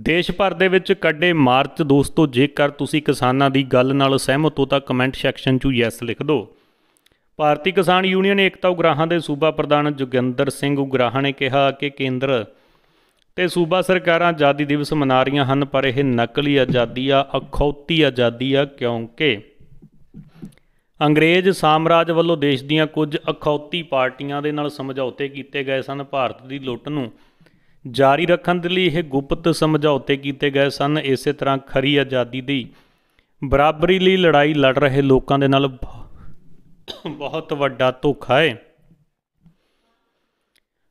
ਦੇਸ਼ ਭਰ ਦੇ ਵਿੱਚ ਕੱਢੇ ਮਾਰਚ ਦੋਸਤੋ ਜੇਕਰ ਤੁਸੀਂ ਕਿਸਾਨਾਂ ਦੀ ਗੱਲ ਨਾਲ ਸਹਿਮਤ ਹੋ ਤਾਂ ਕਮੈਂਟ ਸੈਕਸ਼ਨ 'ਚ ਯੈਸ ਲਿਖ ਦਿਓ ਭਾਰਤੀ ਕਿਸਾਨ ਯੂਨੀਅਨ ਏਕਤਾ ਉਗਰਾਹਾਂ ਦੇ ਸੂਬਾ ਪ੍ਰਧਾਨ ਜੁਗਿੰਦਰ ਸਿੰਘ ਉਗਰਾਹਾਂ ਨੇ ਕਿਹਾ ਕਿ ਕੇਂਦਰ ਤੇ ਸੂਬਾ ਸਰਕਾਰਾਂ ਆਜ਼ਾਦੀ ਦਿਵਸ ਮਨਾ ਰਹੀਆਂ ਹਨ ਪਰ ਇਹ ਨਕਲੀ ਆਜ਼ਾਦੀ ਆ ਅਖੌਤੀ ਆਜ਼ਾਦੀ ਆ ਕਿਉਂਕਿ ਅੰਗਰੇਜ਼ ਸਾਮਰਾਜ ਵੱਲੋਂ ਦੇਸ਼ ਦੀਆਂ ਕੁਝ ਅਖੌਤੀ ਪਾਰਟੀਆਂ ਦੇ ਨਾਲ ਸਮਝੌਤੇ ਕੀਤੇ ਗਏ ਸਨ ਭਾਰਤ ਦੀ ਲੁੱਟ ਨੂੰ ਜਾਰੀ ਰੱਖਣ ਦੇ ਲਈ ਇਹ ਗੁਪਤ ਸਮਝੌਤੇ ਕੀਤੇ ਗਏ ਸਨ ਇਸੇ ਤਰ੍ਹਾਂ ਖਰੀ ਆਜ਼ਾਦੀ ਦੀ ਬਰਾਬਰੀ ਲਈ ਲੜਾਈ ਲੜ ਰਹੇ ਲੋਕਾਂ ਦੇ ਨਾਲ ਬਹੁਤ ਵੱਡਾ ਧੋਖਾ ਹੈ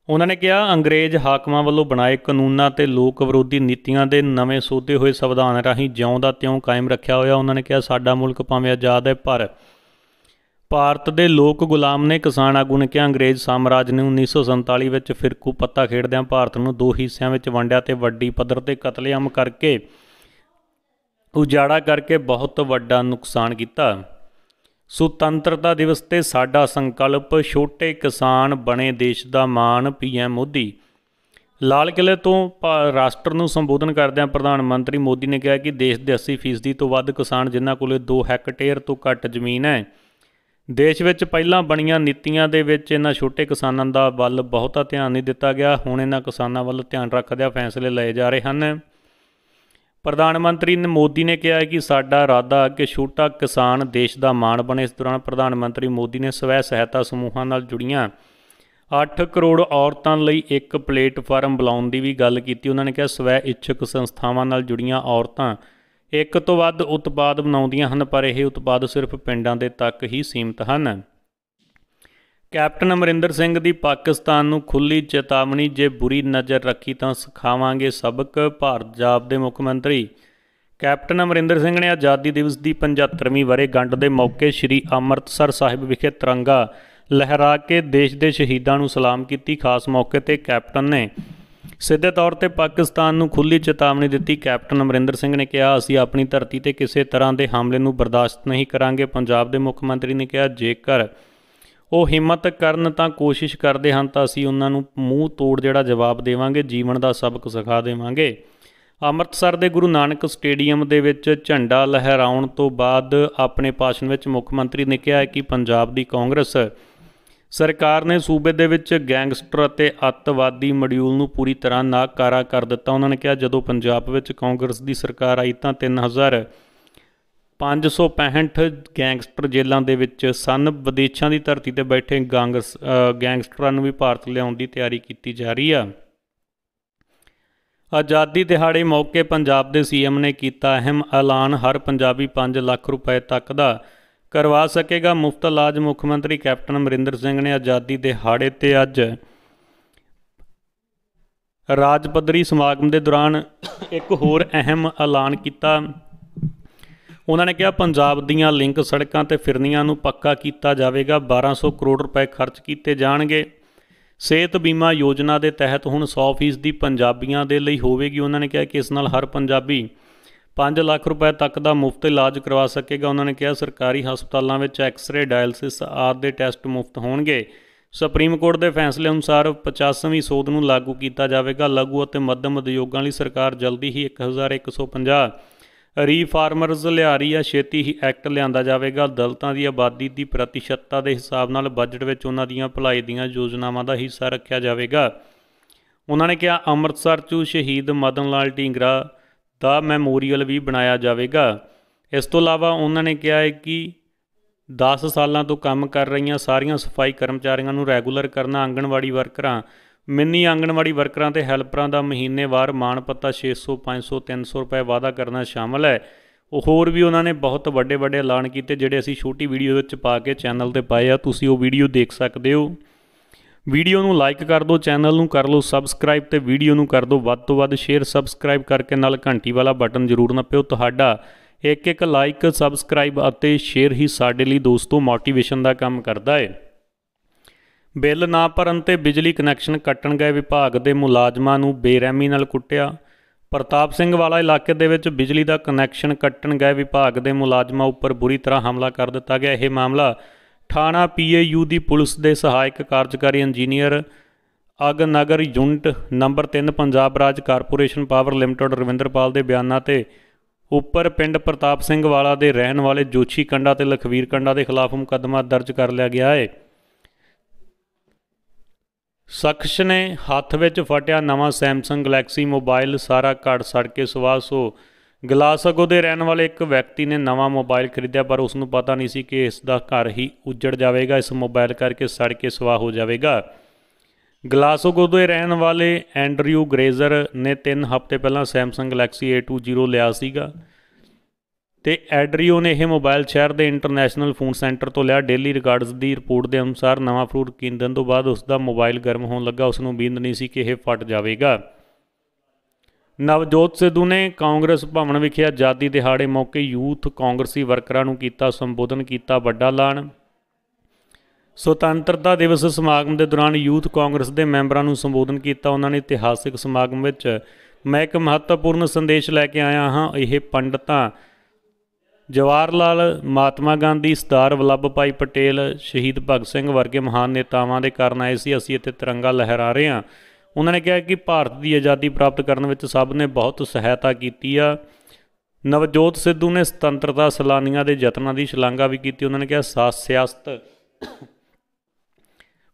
ਉਹਨਾਂ ਨੇ ਕਿਹਾ ਅੰਗਰੇਜ਼ ਹਾਕਮਾਂ ਵੱਲੋਂ ਬਣਾਏ ਕਾਨੂੰਨਾਂ ਤੇ ਲੋਕ ਵਿਰੋਧੀ ਨੀਤੀਆਂ ਦੇ ਨਵੇਂ ਸੋਧੇ ਹੋਏ ਸੰਵਿਧਾਨ ਰਾਹੀਂ ਜਿਉਂ ਦਾ ਤਿਉਂ ਕਾਇਮ ਰੱਖਿਆ ਹੋਇਆ ਉਹਨਾਂ ਨੇ ਕਿਹਾ ਸਾਡਾ ਮੁਲਕ ਭਾਵੇਂ ਆਜ਼ਾਦ ਹੈ ਪਰ ਭਾਰਤ ਦੇ ਲੋਕ ਗੁਲਾਮ ਨੇ ਕਿਸਾਨ ਆਗੂ ਨੇ ਕਿਹਾ ਅੰਗਰੇਜ਼ ਸਾਮਰਾਜ ਨੇ 1947 ਵਿੱਚ ਫਿਰਕੂ ਪੱਤਾ ਖੇਡਦਿਆਂ ਭਾਰਤ ਨੂੰ ਦੋ ਹਿੱਸਿਆਂ ਵਿੱਚ ਵੰਡਿਆ ਤੇ ਵੱਡੀ ਪੱਧਰ ਤੇ ਕਤਲੇਆਮ ਕਰਕੇ ਉਜਾੜਾ ਕਰਕੇ ਬਹੁਤ ਵੱਡਾ ਨੁਕਸਾਨ ਕੀਤਾ ਸੁਤੰਤਰਤਾ ਦਿਵਸ ਤੇ ਸਾਡਾ ਸੰਕਲਪ ਛੋਟੇ ਕਿਸਾਨ ਬਣੇ ਦੇਸ਼ ਦਾ ਮਾਣ ਪੀਐਮ ਮੋਦੀ ਲਾਲ ਕਿਲੇ ਤੋਂ ਰਾਸ਼ਟਰ ਨੂੰ ਸੰਬੋਧਨ ਕਰਦਿਆਂ ਪ੍ਰਧਾਨ ਮੰਤਰੀ ਮੋਦੀ ਨੇ ਕਿਹਾ ਕਿ ਦੇਸ਼ ਦੇ 80% ਤੋਂ ਵੱਧ ਕਿਸਾਨ ਜਿਨ੍ਹਾਂ ਕੋਲੇ 2 ਹੈਕਟੇਅਰ ਤੋਂ ਘੱਟ ਜ਼ਮੀਨ ਹੈ ਦੇਸ਼ ਵਿੱਚ ਪਹਿਲਾਂ ਬਣੀਆਂ ਨੀਤੀਆਂ ਦੇ ਵਿੱਚ ਇਹਨਾਂ ਛੋਟੇ ਕਿਸਾਨਾਂ ਦਾ ਵੱਲ ਬਹੁਤਾ ਧਿਆਨ ਨਹੀਂ ਦਿੱਤਾ ਗਿਆ ਹੁਣ ਇਹਨਾਂ ਕਿਸਾਨਾਂ ਵੱਲ ਧਿਆਨ ਰੱਖਦਿਆਂ ਫੈਸਲੇ ਲਏ ਜਾ ਰਹੇ ਹਨ ਪ੍ਰਧਾਨ ਮੰਤਰੀ ਨੇ ਮੋਦੀ ਨੇ ਕਿਹਾ ਕਿ ਸਾਡਾ ਇਰਾਦਾ ਹੈ ਕਿ ਛੋਟਾ ਕਿਸਾਨ ਦੇਸ਼ ਦਾ ਮਾਣ ਬਣੇ ਇਸ ਦੌਰਾਨ ਪ੍ਰਧਾਨ ਮੰਤਰੀ ਮੋਦੀ ਨੇ ਸਵੈ ਸਹਾਇਤਾ ਸਮੂਹਾਂ ਨਾਲ ਜੁੜੀਆਂ 8 ਕਰੋੜ ਔਰਤਾਂ ਲਈ ਇੱਕ ਪਲੇਟਫਾਰਮ ਬਣਾਉਣ ਦੀ ਵੀ ਗੱਲ ਕੀਤੀ ਉਹਨਾਂ ਨੇ ਕਿਹਾ ਸਵੈ ਇੱਛਕ ਸੰਸਥਾਵਾਂ ਨਾਲ ਜੁੜੀਆਂ ਔਰਤਾਂ ਇੱਕ ਤੋਂ ਵੱਧ ਉਤਪਾਦ ਬਣਾਉਂਦੀਆਂ ਹਨ ਪਰ ਇਹ ਉਤਪਾਦ ਸਿਰਫ ਪਿੰਡਾਂ ਦੇ ਤੱਕ ਹੀ ਸੀਮਤ ਹਨ ਕੈਪਟਨ ਅਮਰਿੰਦਰ ਸਿੰਘ ਦੀ ਪਾਕਿਸਤਾਨ ਨੂੰ ਖੁੱਲੀ ਚੇਤਾਵਨੀ ਜੇ ਬੁਰੀ ਨਜ਼ਰ ਰੱਖੀ ਤਾਂ ਸਿਖਾਵਾਂਗੇ ਸਬਕ ਭਾਰਤ ਜਾਬ ਦੇ ਮੁੱਖ ਮੰਤਰੀ ਕੈਪਟਨ ਅਮਰਿੰਦਰ ਸਿੰਘ ਨੇ ਆਜ਼ਾਦੀ ਦਿਵਸ ਦੀ 75ਵੀਂ ਗੰਢ ਦੇ ਮੌਕੇ ਸ੍ਰੀ ਅੰਮ੍ਰਿਤਸਰ ਸਾਹਿਬ ਵਿਖੇ ਤਿਰੰਗਾ ਲਹਿਰਾ ਕੇ ਦੇਸ਼ ਦੇ ਸ਼ਹੀਦਾਂ ਨੂੰ ਸਲਾਮ ਕੀਤੀ ਖਾਸ ਮੌਕੇ ਤੇ ਕੈਪਟਨ ਨੇ ਸਿੱਧੇ ਤੌਰ ਤੇ ਪਾਕਿਸਤਾਨ ਨੂੰ ਖੁੱਲੀ ਚੇਤਾਵਨੀ ਦਿੱਤੀ ਕੈਪਟਨ ਅਮਰਿੰਦਰ ਸਿੰਘ ਨੇ ਕਿਹਾ ਅਸੀਂ ਆਪਣੀ ਧਰਤੀ ਤੇ ਕਿਸੇ ਤਰ੍ਹਾਂ ਦੇ ਹਮਲੇ ਨੂੰ ਬਰਦਾਸ਼ਤ ਨਹੀਂ ਕਰਾਂਗੇ ਪੰਜਾਬ ਦੇ ਮੁੱਖ ਮੰਤਰੀ ਨੇ ਕਿਹਾ ਜੇਕਰ ਉਹ ਹਿੰਮਤ ਕਰਨ ਤਾਂ ਕੋਸ਼ਿਸ਼ ਕਰਦੇ ਹਨ ਤਾਂ ਅਸੀਂ ਉਹਨਾਂ ਨੂੰ ਮੂੰਹ ਤੋੜ ਜਿਹੜਾ ਜਵਾਬ ਦੇਵਾਂਗੇ ਜੀਵਨ ਦਾ ਸਬਕ ਸਿਖਾ ਦੇਵਾਂਗੇ ਅੰਮ੍ਰਿਤਸਰ ਦੇ ਗੁਰੂ ਨਾਨਕ ਸਟੇਡੀਅਮ ਦੇ ਵਿੱਚ ਝੰਡਾ ਲਹਿਰਾਉਣ ਤੋਂ ਬਾਅਦ ਆਪਣੇ ਭਾਸ਼ਣ ਵਿੱਚ ਮੁੱਖ ਮੰਤਰੀ ਨੇ ਕਿਹਾ ਕਿ ਪੰਜਾਬ ਦੀ ਕਾਂਗਰਸ ਸਰਕਾਰ ਨੇ ਸੂਬੇ ਦੇ ਵਿੱਚ ਗੈਂਗਸਟਰ ਅਤੇ ਅੱਤਵਾਦੀ ਮੋਡਿਊਲ ਨੂੰ ਪੂਰੀ ਤਰ੍ਹਾਂ ਨਾਕਾਰਾ ਕਰ ਦਿੱਤਾ ਉਹਨਾਂ ਨੇ ਕਿਹਾ ਜਦੋਂ ਪੰਜਾਬ ਵਿੱਚ ਕਾਂਗਰਸ ਦੀ ਸਰਕਾਰ ਆਈ ਤਾਂ 3000 565 ਗੈਂਗਸਟਰ ਜੇਲ੍ਹਾਂ ਦੇ ਵਿੱਚ ਸਨ ਵਿਦੇਸ਼ਾਂ ਦੀ ਧਰਤੀ ਤੇ ਬੈਠੇ ਗਾਂਗਸ ਗੈਂਗਸਟਰਾਂ ਨੂੰ ਵੀ ਭਾਰਤ ਲਿਆਉਣ ਦੀ ਤਿਆਰੀ ਕੀਤੀ ਜਾ ਰਹੀ ਆ ਆਜ਼ਾਦੀ ਦਿਹਾੜੇ ਮੌਕੇ ਪੰਜਾਬ ਦੇ ਸੀਐਮ ਨੇ ਕੀਤਾ ਅਹਿਮ ਐਲਾਨ ਹਰ ਪੰਜਾਬੀ 5 ਲੱਖ ਰੁਪਏ ਤੱਕ ਦਾ ਕਰਵਾ ਸਕੇਗਾ ਮੁਫਤ ਇਲਾਜ ਮੁੱਖ ਮੰਤਰੀ ਕੈਪਟਨ ਅਮਰਿੰਦਰ ਸਿੰਘ ਨੇ ਆਜ਼ਾਦੀ ਦੇ ਹਾੜੇ ਤੇ ਅੱਜ ਰਾਜ ਪੱਧਰੀ ਸਮਾਗਮ ਦੇ ਦੌਰਾਨ ਇੱਕ ਹੋਰ ਅਹਿਮ ਐਲਾਨ ਕੀਤਾ ਉਹਨਾਂ ਨੇ ਕਿਹਾ ਪੰਜਾਬ ਦੀਆਂ ਲਿੰਕ ਸੜਕਾਂ ਤੇ ਫਿਰਨੀਆਂ ਨੂੰ ਪੱਕਾ ਕੀਤਾ ਜਾਵੇਗਾ 1200 ਕਰੋੜ ਰੁਪਏ ਖਰਚ ਕੀਤੇ ਜਾਣਗੇ ਸਿਹਤ ਬੀਮਾ ਯੋਜਨਾ ਦੇ ਤਹਿਤ ਹੁਣ 100% ਦੀ ਪੰਜਾਬੀਆਂ ਦੇ ਲਈ ਹੋਵੇਗੀ ਉਹਨਾਂ ਨੇ ਕਿਹਾ ਕਿ ਇਸ ਨਾਲ ਹਰ ਪੰਜਾਬੀ 5 ਲੱਖ ਰੁਪਏ ਤੱਕ ਦਾ ਮੁਫਤ ਇਲਾਜ ਕਰਵਾ ਸਕੇਗਾ ਉਹਨਾਂ ਨੇ ਕਿਹਾ ਸਰਕਾਰੀ ਹਸਪਤਾਲਾਂ ਵਿੱਚ ਐਕਸ-ਰੇ ਡਾਇਲਿਸਿਸ ਆਦਿ ਦੇ ਟੈਸਟ ਮੁਫਤ ਹੋਣਗੇ ਸੁਪਰੀਮ ਕੋਰਟ ਦੇ ਫੈਸਲੇ ਅਨੁਸਾਰ 50ਵੀਂ ਸੋਧ ਨੂੰ ਲਾਗੂ ਕੀਤਾ ਜਾਵੇਗਾ ਲਘੂ ਅਤੇ ਮੱਧਮ ਉਦਯੋਗਾਂ ਲਈ ਸਰਕਾਰ ਜਲਦੀ ਹੀ 1150 ਰੀਫਾਰਮਰਸ ਲਿਆਰੀ ਆ ਛੇਤੀ ਹੀ ਐਕਟ ਲਿਆਂਦਾ ਜਾਵੇਗਾ ਦਲਤਾਂ ਦੀ ਆਬਾਦੀ ਦੀ ਪ੍ਰਤੀਸ਼ਤਤਾ ਦੇ ਹਿਸਾਬ ਨਾਲ ਬਜਟ ਵਿੱਚ ਉਹਨਾਂ ਦੀਆਂ ਭਲਾਈ ਦੀਆਂ ਯੋਜਨਾਵਾਂ ਦਾ ਹਿੱਸਾ ਰੱਖਿਆ ਜਾਵੇਗਾ ਉਹਨਾਂ ਨੇ ਕਿਹਾ ਅੰਮ੍ਰਿਤਸਰ ਚੂ ਸ਼ਹੀਦ ਮਦਨ ਲਾਲ ਢੀਂਗਰਾ ਦਾ ਮੈਮੋਰੀਅਲ ਵੀ ਬਣਾਇਆ ਜਾਵੇਗਾ ਇਸ ਤੋਂ ਇਲਾਵਾ ਉਹਨਾਂ ਨੇ ਕਿਹਾ ਹੈ ਕਿ 10 ਸਾਲਾਂ ਤੋਂ ਕੰਮ ਕਰ ਰਹੀਆਂ ਸਾਰੀਆਂ ਸਫਾਈ ਕਰਮਚਾਰੀਆਂ ਨੂੰ ਰੈਗੂਲਰ ਕਰਨਾ ਆਂਗਣਵਾੜੀ ਵਰਕਰਾਂ ਮਿੰਨੀ ਆਂਗਣਵਾੜੀ ਵਰਕਰਾਂ ਤੇ ਹੈਲਪਰਾਂ ਦਾ ਮਹੀਨੇਵਾਰ ਮਾਣ ਪੱਤਾ 600 500 300 ਰੁਪਏ ਵਾਅਦਾ ਕਰਨਾ ਸ਼ਾਮਲ ਹੈ ਉਹ ਹੋਰ ਵੀ ਉਹਨਾਂ ਨੇ ਬਹੁਤ ਵੱਡੇ ਵੱਡੇ ਐਲਾਨ ਕੀਤੇ ਜਿਹੜੇ ਅਸੀਂ ਛੋਟੀ ਵੀਡੀਓ ਵਿੱਚ ਪਾ ਕੇ ਚੈਨਲ ਤੇ ਪਾਏ ਆ ਤੁਸੀਂ ਉਹ ਵੀਡੀਓ ਦੇਖ ਸਕਦੇ ਹੋ ਵੀਡੀਓ ਨੂੰ ਲਾਈਕ ਕਰ ਦਿਓ ਚੈਨਲ ਨੂੰ ਕਰ ਲਓ ਸਬਸਕ੍ਰਾਈਬ ਤੇ ਵੀਡੀਓ ਨੂੰ ਕਰ ਦਿਓ ਵੱਧ ਤੋਂ ਵੱਧ ਸ਼ੇਅਰ ਸਬਸਕ੍ਰਾਈਬ ਕਰਕੇ ਨਾਲ ਘੰਟੀ ਵਾਲਾ ਬਟਨ ਜ਼ਰੂਰ ਨੱਪਿਓ ਤੁਹਾਡਾ ਇੱਕ ਇੱਕ ਲਾਈਕ ਸਬਸਕ੍ਰਾਈਬ ਅਤੇ ਸ਼ੇਅਰ ਹੀ ਸਾਡੇ ਲਈ ਦੋਸਤੋ ਮੋਟੀਵੇਸ਼ਨ ਦਾ ਕੰਮ ਕਰਦਾ ਹੈ ਬਿੱਲ ਨਾ ਭਰਨ ਤੇ ਬਿਜਲੀ ਕਨੈਕਸ਼ਨ ਕੱਟਣ ਗਏ ਵਿਭਾਗ ਦੇ ਮੁਲਾਜ਼ਮਾਂ ਨੂੰ ਬੇਰਹਿਮੀ ਨਾਲ ਕੁੱਟਿਆ ਪ੍ਰਤਾਪ ਸਿੰਘ ਵਾਲਾ ਇਲਾਕੇ ਦੇ ਵਿੱਚ ਬਿਜਲੀ ਦਾ ਕਨੈਕਸ਼ਨ ਕੱਟਣ ਗਏ ਵਿਭਾਗ ਦੇ ਮੁਲਾਜ਼ਮਾਂ ਉੱਪਰ ਬੁਰੀ ਤਰ੍ਹਾਂ ਹਮਲਾ ਕਰ ਦਿੱਤਾ ਗਿਆ ਇਹ ਮਾਮਲਾ ਥਾਣਾ ਪੀਏਯੂ ਦੀ ਪੁਲਿਸ ਦੇ ਸਹਾਇਕ ਕਾਰਜਕਾਰੀ ਇੰਜੀਨੀਅਰ ਅਗਨਗਰ ਯੂਨਿਟ ਨੰਬਰ 3 ਪੰਜਾਬ ਰਾਜ ਕਾਰਪੋਰੇਸ਼ਨ ਪਾਵਰ ਲਿਮਟਿਡ ਰਵਿੰਦਰਪਾਲ ਦੇ ਬਿਆਨਾਂ ਤੇ ਉੱਪਰ ਪਿੰਡ ਪ੍ਰਤਾਪ ਸਿੰਘ ਵਾਲਾ ਦੇ ਰਹਿਣ ਵਾਲੇ ਜੋਛੀ ਕੰਡਾ ਤੇ ਲਖਵੀਰ ਕੰਡਾ ਦੇ ਖਿਲਾਫ ਮੁਕੱਦਮਾ ਦਰਜ ਕਰ ਲਿਆ ਗਿਆ ਹੈ ਸ਼ਖਸ ਨੇ ਹੱਥ ਵਿੱਚ ਫਟਿਆ ਨਵਾਂ Samsung Galaxy ਮੋਬਾਈਲ ਸਾਰਾ ਘੜ ਸੜ ਕੇ ਸਵਾਸੋ ਗਲਾਸਗੋ ਦੇ ਰਹਿਣ ਵਾਲੇ ਇੱਕ ਵਿਅਕਤੀ ਨੇ ਨਵਾਂ ਮੋਬਾਈਲ ਖਰੀਦਿਆ ਪਰ ਉਸ ਨੂੰ ਪਤਾ ਨਹੀਂ ਸੀ ਕਿ ਇਸ ਦਾ ਘਰ ਹੀ ਉੱਜੜ ਜਾਵੇਗਾ ਇਸ ਮੋਬਾਈਲ ਕਰਕੇ ਸੜ ਕੇ ਸਵਾਹ ਹੋ ਜਾਵੇਗਾ ਗਲਾਸਗੋ ਦੇ ਰਹਿਣ ਵਾਲੇ ਐਂਡਰਿਊ ਗ੍ਰੇਜ਼ਰ ਨੇ 3 ਹਫ਼ਤੇ ਪਹਿਲਾਂ Samsung Galaxy A20 ਲਿਆ ਸੀਗਾ ਤੇ ਐਡਰੀਓ ਨੇ ਇਹ ਮੋਬਾਈਲ ਸ਼ਹਿਰ ਦੇ ਇੰਟਰਨੈਸ਼ਨਲ ਫੋਨ ਸੈਂਟਰ ਤੋਂ ਲਿਆ ਡੇਲੀ ਰਿਕਾਰਡਸ ਦੀ ਰਿਪੋਰਟ ਦੇ ਅਨੁਸਾਰ ਨਵਾਂ ਫਰੂਟ ਕਿੰਦਨ ਤੋਂ ਬਾਅਦ ਉਸ ਦਾ ਮੋਬਾਈਲ ਗਰਮ ਹੋਣ ਲੱਗਾ ਉਸ ਨੂੰ ਬੀਂਦ ਨਹੀਂ ਸੀ ਕਿ ਇਹ ਫਟ ਜਾਵੇਗਾ ਨਵਜੋਤ ਸਿੱਧੂ ਨੇ ਕਾਂਗਰਸ ਭਵਨ ਵਿਖੇ ਆਜ਼ਾਦੀ ਦਿਹਾੜੇ ਮੌਕੇ ਯੂਥ ਕਾਂਗਰਸੀ ਵਰਕਰਾਂ ਨੂੰ ਕੀਤਾ ਸੰਬੋਧਨ ਕੀਤਾ ਵੱਡਾ ਐਲਾਨ ਸੁਤੰਤਰਤਾ ਦਿਵਸ ਸਮਾਗਮ ਦੇ ਦੌਰਾਨ ਯੂਥ ਕਾਂਗਰਸ ਦੇ ਮੈਂਬਰਾਂ ਨੂੰ ਸੰਬੋਧਨ ਕੀਤਾ ਉਹਨਾਂ ਨੇ ਇਤਿਹਾਸਿਕ ਸਮਾਗਮ ਵਿੱਚ ਮੈਂ ਇੱਕ ਮਹੱਤਵਪੂਰਨ ਸੰਦੇਸ਼ ਲੈ ਕੇ ਆਇਆ ਹਾਂ ਇਹ ਪੰਡਤਾਂ ਜਵਾਹਰ ਲਾਲ ਮਹਾਤਮਾ ਗਾਂਧੀ ਸਤਾਰ ਵੱਲਭ ਭਾਈ ਪਟੇਲ ਸ਼ਹੀਦ ਭਗਤ ਸਿੰਘ ਵਰਗੇ ਮਹਾਨ ਨੇਤਾਵਾਂ ਦੇ ਕਾਰਨ ਆਏ ਸੀ ਅਸੀਂ ਇੱਥੇ ਤਿਰੰਗਾ ਲਹਿਰਾ ਰਹੇ ਹਾਂ ਉਹਨਾਂ ਨੇ ਕਿਹਾ ਕਿ ਭਾਰਤ ਦੀ ਆਜ਼ਾਦੀ ਪ੍ਰਾਪਤ ਕਰਨ ਵਿੱਚ ਸਭ ਨੇ ਬਹੁਤ ਸਹਾਇਤਾ ਕੀਤੀ ਆ ਨਵਜੋਤ ਸਿੱਧੂ ਨੇ ਸੁਤੰਤਰਤਾ ਸਲਾਨੀਆਂ ਦੇ ਯਤਨਾਂ ਦੀ ਸ਼ਲਾਘਾ ਵੀ ਕੀਤੀ ਉਹਨਾਂ ਨੇ ਕਿਹਾ ਸਿਆਸਤ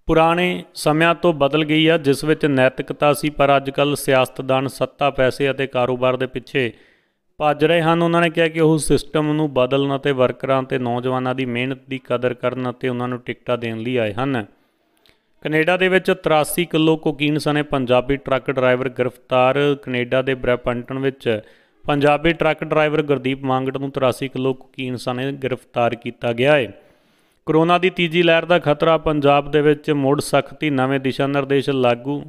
ਪੁਰਾਣੇ ਸਮਿਆਂ ਤੋਂ ਬਦਲ ਗਈ ਆ ਜਿਸ ਵਿੱਚ ਨੈਤਿਕਤਾ ਸੀ ਪਰ ਅੱਜ ਕੱਲ ਸਿਆਸਤਦਾਨ ਸੱਤਾ ਪੈਸੇ ਅਤੇ ਕਾਰੋਬਾਰ ਦੇ ਪਿੱਛੇ ਭੱਜ ਰਹੇ ਹਨ ਉਹਨਾਂ ਨੇ ਕਿਹਾ ਕਿ ਉਹ ਸਿਸਟਮ ਨੂੰ ਬਦਲਣ ਅਤੇ ਵਰਕਰਾਂ ਤੇ ਨੌਜਵਾਨਾਂ ਦੀ ਮਿਹਨਤ ਦੀ ਕਦਰ ਕਰਨ ਅਤੇ ਉਹਨਾਂ ਨੂੰ ਟਿਕਟਾਂ ਦੇਣ ਲਈ ਆਏ ਹਨ ਕੈਨੇਡਾ ਦੇ ਵਿੱਚ 83 ਕਿਲੋ ਕੋਕੀਨ ਸਣੇ ਪੰਜਾਬੀ ਟਰੱਕ ਡਰਾਈਵਰ ਗ੍ਰਿਫਤਾਰ ਕੈਨੇਡਾ ਦੇ ਬ੍ਰੈਪੰਟਨ ਵਿੱਚ ਪੰਜਾਬੀ ਟਰੱਕ ਡਰਾਈਵਰ ਗੁਰਦੀਪ ਮੰਗੜ ਨੂੰ 83 ਕਿਲੋ ਕੋਕੀਨ ਸਣੇ ਗ੍ਰਿਫਤਾਰ ਕੀਤਾ ਗਿਆ ਹੈ ਕਰੋਨਾ ਦੀ ਤੀਜੀ ਲਹਿਰ ਦਾ ਖਤਰਾ ਪੰਜਾਬ ਦੇ ਵਿੱਚ ਮੁੜ ਸਖਤੀ ਨਵੇਂ ਦਿਸ਼ਾ ਨਿਰਦੇਸ਼ ਲਾਗੂ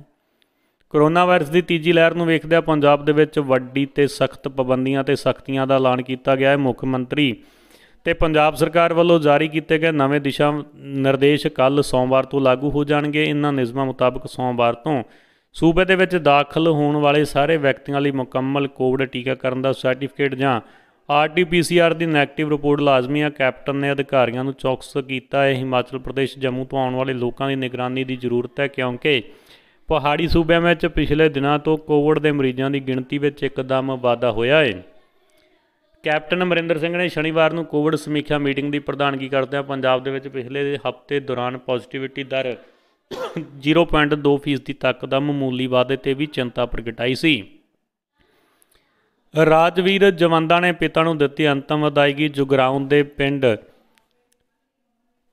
ਕਰੋਨਾ ਵਾਇਰਸ ਦੀ ਤੀਜੀ ਲਹਿਰ ਨੂੰ ਵੇਖਦਿਆਂ ਪੰਜਾਬ ਦੇ ਵਿੱਚ ਵੱਡੀ ਤੇ ਸਖਤ ਪਾਬੰਦੀਆਂ ਤੇ ਸਖਤੀਆਂ ਦਾ ਐਲਾਨ ਕੀਤਾ ਗਿਆ ਹੈ ਮੁੱਖ ਮੰਤਰੀ ਤੇ ਪੰਜਾਬ ਸਰਕਾਰ ਵੱਲੋਂ ਜਾਰੀ ਕੀਤੇ ਗਏ ਨਵੇਂ ਦਿਸ਼ਾ ਨਿਰਦੇਸ਼ ਕੱਲ ਸੋਮਵਾਰ ਤੋਂ ਲਾਗੂ ਹੋ ਜਾਣਗੇ ਇਹਨਾਂ ਨਿਯਮਾਂ ਮੁਤਾਬਕ ਸੋਮਵਾਰ ਤੋਂ ਸੂਬੇ ਦੇ ਵਿੱਚ ਦਾਖਲ ਹੋਣ ਵਾਲੇ ਸਾਰੇ ਵਿਅਕਤੀਆਂ ਲਈ ਮੁਕੰਮਲ ਕੋਵਿਡ ਟੀਕਾਕਰਨ ਦਾ ਸਰਟੀਫਿਕੇਟ ਜਾਂ ਆਰਟੀਪੀਸੀਆਰ ਦੀ ਨੈਗੇਟਿਵ ਰਿਪੋਰਟ ਲਾਜ਼ਮੀ ਹੈ ਕੈਪਟਨ ਨੇ ਅਧਿਕਾਰੀਆਂ ਨੂੰ ਚੌਕਸ ਕੀਤਾ ਹੈ ਹਿਮਾਚਲ ਪ੍ਰਦੇਸ਼ ਜੰਮੂ ਤੋਂ ਆਉਣ ਵਾਲੇ ਲੋਕਾਂ ਦੀ ਨਿਗਰਾਨੀ ਦੀ ਜ਼ਰੂਰਤ ਹੈ ਕਿਉਂਕਿ ਪਹਾੜੀ ਸੂਬਿਆਂ ਵਿੱਚ ਪਿਛਲੇ ਦਿਨਾਂ ਤੋਂ ਕੋਵਿਡ ਦੇ ਮਰੀਜ਼ਾਂ ਦੀ ਗਿਣਤੀ ਵਿੱਚ ਇੱਕਦਮ ਵਾਧਾ ਹੋਇਆ ਹੈ ਕੈਪਟਨ ਅਮਰਿੰਦਰ ਸਿੰਘ ਨੇ ਸ਼ਨੀਵਾਰ ਨੂੰ ਕੋਵਿਡ ਸਮੀਖਿਆ ਮੀਟਿੰਗ ਦੀ ਪ੍ਰਧਾਨਗੀ ਕਰਦਿਆਂ ਪੰਜਾਬ ਦੇ ਵਿੱਚ ਪਿਛਲੇ ਹਫ਼ਤੇ ਦੌਰਾਨ ਪੋਜ਼ਿਟਿਵਿਟੀ ਦਰ 0.2% ਫੀਸਦੀ ਤੱਕ ਦਾ ਮਾਮੂਲੀ ਵਾਧੇ ਤੇ ਵੀ ਚਿੰਤਾ ਪ੍ਰਗਟਾਈ ਸੀ ਰਾਜਵੀਰ ਜਵੰਦਾ ਨੇ ਪਿਤਾ ਨੂੰ ਦਿੱਤੀ ਅੰਤਮ ਵਿਦਾਇਗੀ ਜੁਗਰਾਉਂ ਦੇ ਪਿੰਡ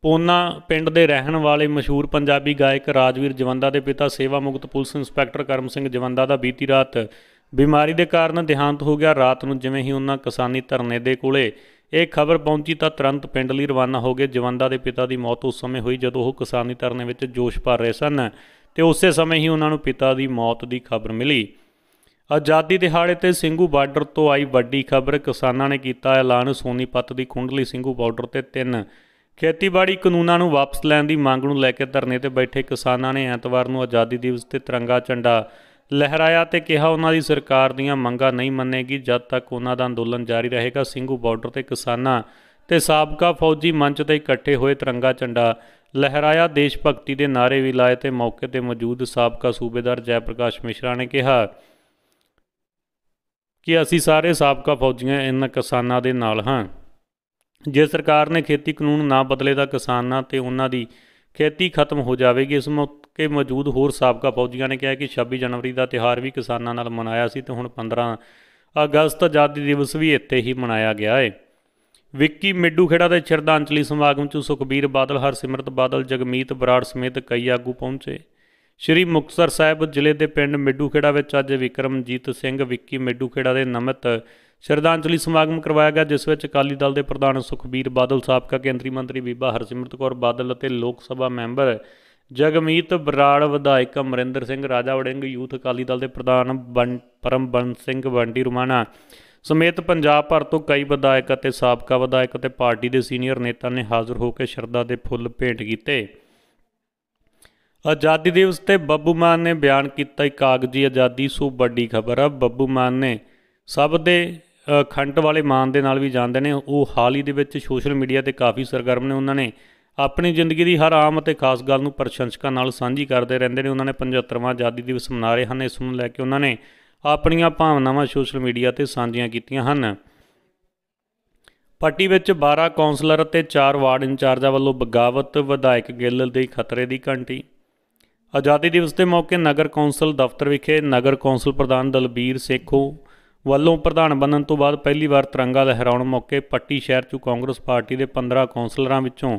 ਪੋਨਾ ਪਿੰਡ ਦੇ ਰਹਿਣ ਵਾਲੇ ਮਸ਼ਹੂਰ ਪੰਜਾਬੀ ਗਾਇਕ ਰਾਜਵੀਰ ਜਵੰਦਾ ਦੇ ਪਿਤਾ ਸੇਵਾ ਮੁਕਤ ਪੁਲਿਸ ਇੰਸਪੈਕਟਰ ਕਰਮ ਸਿੰਘ ਜਵੰਦਾ ਦਾ ਬੀਤੀ ਰਾਤ ਬਿਮਾਰੀ ਦੇ ਕਾਰਨ ਦਿਹਾਂਤ ਹੋ ਗਿਆ ਰਾਤ ਨੂੰ ਜਿਵੇਂ ਹੀ ਉਹਨਾਂ ਕਿਸਾਨੀ ਧਰਨੇ ਦੇ ਕੋਲੇ ਇਹ ਖਬਰ ਪਹੁੰਚੀ ਤਾਂ ਤੁਰੰਤ ਪਿੰਡ ਲਈ ਰਵਾਨਾ ਹੋ ਗਏ ਜਵੰਦਾ ਦੇ ਪਿਤਾ ਦੀ ਮੌਤ ਉਸ ਸਮੇਂ ਹੋਈ ਜਦੋਂ ਉਹ ਕਿਸਾਨੀ ਧਰਨੇ ਵਿੱਚ ਜੋਸ਼ ਭਰ ਰਹੇ ਸਨ ਤੇ ਉਸੇ ਸਮੇਂ ਹੀ ਉਹਨਾਂ ਨੂੰ ਪਿਤਾ ਦੀ ਮੌਤ ਦੀ ਖਬਰ ਮਿਲੀ ਆਜ਼ਾਦੀ ਦਿਹਾੜੇ ਤੇ ਸਿੰਘੂ ਬਾਰਡਰ ਤੋਂ ਆਈ ਵੱਡੀ ਖਬਰ ਕਿਸਾਨਾਂ ਨੇ ਕੀਤਾ ਐਲਾਨ ਸੋਨੀਪਤ ਦੀ ਖੁੰਡਲੀ ਸਿੰਘੂ ਬਾਰਡਰ ਤੇ ਤਿੰਨ ਖੇਤੀਬਾੜੀ ਕਾਨੂੰਨਾਂ ਨੂੰ ਵਾਪਸ ਲੈਣ ਦੀ ਮੰਗ ਨੂੰ ਲੈ ਕੇ ਧਰਨੇ ਤੇ ਬੈਠੇ ਕਿਸਾਨਾਂ ਨੇ ਐਤਵਾਰ ਨੂੰ ਆਜ਼ਾਦੀ ਦਿਵਸ ਤੇ ਤਿਰੰਗਾ ਝੰਡਾ ਲਹਿਰਾਇਆ ਤੇ ਕਿਹਾ ਉਹਨਾਂ ਦੀ ਸਰਕਾਰ ਦੀਆਂ ਮੰਗਾਂ ਨਹੀਂ ਮੰਨੇਗੀ ਜਦ ਤੱਕ ਉਹਨਾਂ ਦਾ ਅੰਦੋਲਨ ਜਾਰੀ ਰਹੇਗਾ ਸਿੰਘੂ ਬਾਰਡਰ ਤੇ ਕਿਸਾਨਾਂ ਤੇ ਸਾਬਕਾ ਫੌਜੀ ਮੰਚ ਤੇ ਇਕੱਠੇ ਹੋਏ ਤਿਰੰਗਾ ਝੰਡਾ ਲਹਿਰਾਇਆ ਦੇਸ਼ ਭਗਤੀ ਦੇ ਨਾਰੇ ਵੀ ਲਾਏ ਤੇ ਮੌਕੇ ਤੇ ਮੌਜੂਦ ਸਾਬਕਾ ਸੂਬੇਦਾਰ ਜੈ ਪ੍ਰਕਾਸ਼ ਮਿਸ਼ਰਾ ਨੇ ਕਿਹਾ ਕਿ ਅਸੀਂ ਸਾਰੇ ਸਾਬਕਾ ਫੌਜੀਆਂ ਇਹਨਾਂ ਕਿਸਾਨਾਂ ਦੇ ਨਾਲ ਹਾਂ ਜੇ ਸਰਕਾਰ ਨੇ ਖੇਤੀ ਕਾਨੂੰਨ ਨਾ ਬਦਲੇ ਤਾਂ ਕਿਸਾਨਾਂ ਤੇ ਉਹਨਾਂ ਦੀ ਖੇਤੀ ਖਤਮ ਹੋ ਜਾਵੇਗੀ ਇਸ ਮੌਕੇ ਮੌਜੂਦ ਹੋਰ ਸਾਬਕਾ ਫੌਜੀਆਂ ਨੇ ਕਿਹਾ ਕਿ 26 ਜਨਵਰੀ ਦਾ ਤਿਹਾਰ ਵੀ ਕਿਸਾਨਾਂ ਨਾਲ ਮਨਾਇਆ ਸੀ ਤੇ ਹੁਣ 15 ਅਗਸਤ ਆਜ਼ਾਦੀ ਦਿਵਸ ਵੀ ਇੱਥੇ ਹੀ ਮਨਾਇਆ ਗਿਆ ਹੈ ਵਿੱਕੀ ਮਿੱਡੂ ਖੇੜਾ ਦੇ ਸ਼ਰਧਾਂਜਲੀ ਸਮਾਗਮ 'ਚ ਸੁਖਬੀਰ ਬਾਦਲ ਹਰਸਿਮਰਤ ਬਾਦਲ ਜਗਮੀਤ ਬਰਾੜ ਸਮੇਤ ਕਈ ਆਗੂ ਪਹੁੰਚੇ ਸ਼੍ਰੀ ਮੁਕਤਸਰ ਸਾਹਿਬ ਜ਼ਿਲ੍ਹੇ ਦੇ ਪਿੰਡ ਮਿੱਡੂ ਖੇੜਾ ਵਿੱਚ ਅੱਜ ਵਿਕਰਮਜੀਤ ਸਿੰਘ ਵਿੱਕੀ ਮਿੱਡੂ ਖੇੜਾ ਦੇ ਨਮਿਤ ਸ਼ਰਧਾਂਜਲੀ ਸਮਾਗਮ ਕਰਵਾਇਆ ਗਿਆ ਜਿਸ ਵਿੱਚ ਅਕਾਲੀ ਦਲ ਦੇ ਪ੍ਰਧਾਨ ਸੁਖਬੀਰ ਬਾਦਲ ਸਾਬਕਾ ਕੇਂਦਰੀ ਮੰਤਰੀ ਬੀਬਾ ਹਰਸਿਮਰਤ ਕੌਰ ਬਾਦਲ ਅਤੇ ਲੋਕ ਸਭਾ ਮੈਂਬਰ ਜਗਮੀਤ ਬਰਾੜ ਵਿਧਾਇਕ ਅਮਰਿੰਦਰ ਸਿੰਘ ਰਾਜਾ ਵੜਿੰਗ ਯੂਥ ਅਕਾਲੀ ਦਲ ਦੇ ਪ੍ਰਧਾਨ ਪਰਮਬੰਸ ਸਿੰਘ ਵੰਡੀ ਰੁਮਾਣਾ ਸਮੇਤ ਪੰਜਾਬ ਭਰ ਤੋਂ ਕਈ ਵਿਧਾਇਕ ਅਤੇ ਸਾਬਕਾ ਵਿਧਾਇਕ ਅਤੇ ਪਾਰਟੀ ਦੇ ਸੀਨੀਅਰ ਨੇਤਾ ਨੇ ਹਾਜ਼ਰ ਹੋ ਕੇ ਸ਼ਰਧਾ ਦੇ ਫੁੱਲ ਭੇਟ ਕੀਤੇ ਆਜ਼ਾਦੀ ਦਿਵਸ ਤੇ ਬੱਬੂ ਮਾਨ ਨੇ ਬਿਆਨ ਕੀਤਾ ਕਾਗਜ਼ੀ ਆਜ਼ਾਦੀ ਸੋ ਵੱਡੀ ਖਬਰ ਆ ਬੱਬੂ ਮਾਨ ਨੇ ਸਭ ਦੇ ਖੰਡ ਵਾਲੇ ਮਾਨ ਦੇ ਨਾਲ ਵੀ ਜਾਣਦੇ ਨੇ ਉਹ ਹਾਲ ਹੀ ਦੇ ਵਿੱਚ ਸੋਸ਼ਲ ਮੀਡੀਆ ਤੇ ਕਾਫੀ ਸਰਗਰਮ ਨੇ ਉਹਨਾਂ ਨੇ ਆਪਣੀ ਜ਼ਿੰਦਗੀ ਦੀ ਹਰ ਆਮ ਅਤੇ ਖਾਸ ਗੱਲ ਨੂੰ ਪ੍ਰਸ਼ੰਸਕਾਂ ਨਾਲ ਸਾਂਝੀ ਕਰਦੇ ਰਹਿੰਦੇ ਨੇ ਉਹਨਾਂ ਨੇ 75ਵਾਂ ਆਜ਼ਾਦੀ ਦਿਵਸ ਮਨਾ ਰਹੇ ਹਨ ਇਸ ਨੂੰ ਲੈ ਕੇ ਉਹਨਾਂ ਨੇ ਆਪਣੀਆਂ ਭਾਵਨਾਵਾਂ ਸੋਸ਼ਲ ਮੀਡੀਆ ਤੇ ਸਾਂਝੀਆਂ ਕੀਤੀਆਂ ਹਨ ਪਾਰਟੀ ਵਿੱਚ 12 ਕਾਉਂਸਲਰ ਅਤੇ 4 ਵਾਰਡ ਇੰਚਾਰਜਾਂ ਵੱਲੋਂ ਬਗਾਵਤ ਵਿਧਾਇਕ ਗਿੱਲ ਦੇ ਖਤਰੇ ਦੀ ਘੰਟੀ ਆਜ਼ਾਦੀ ਦਿਵਸ ਦੇ ਮੌਕੇ ਨਗਰ ਕੌਂਸਲ ਦਫ਼ਤਰ ਵਿਖੇ ਨਗਰ ਕੌਂਸਲ ਪ੍ਰਧਾਨ ਦਲਬੀਰ ਸੇਖੋ ਵੱਲੋਂ ਪ੍ਰਧਾਨ ਬਣਨ ਤੋਂ ਬਾਅਦ ਪਹਿਲੀ ਵਾਰ ਤਿਰੰਗਾ ਲਹਿਰਾਉਣ ਮੌਕੇ ਪੱਟੀ ਸ਼ਹਿਰ 'ਚ ਕਾਂਗਰਸ ਪਾਰਟੀ ਦੇ 15 ਕੌਂਸਲਰਾਂ ਵਿੱਚੋਂ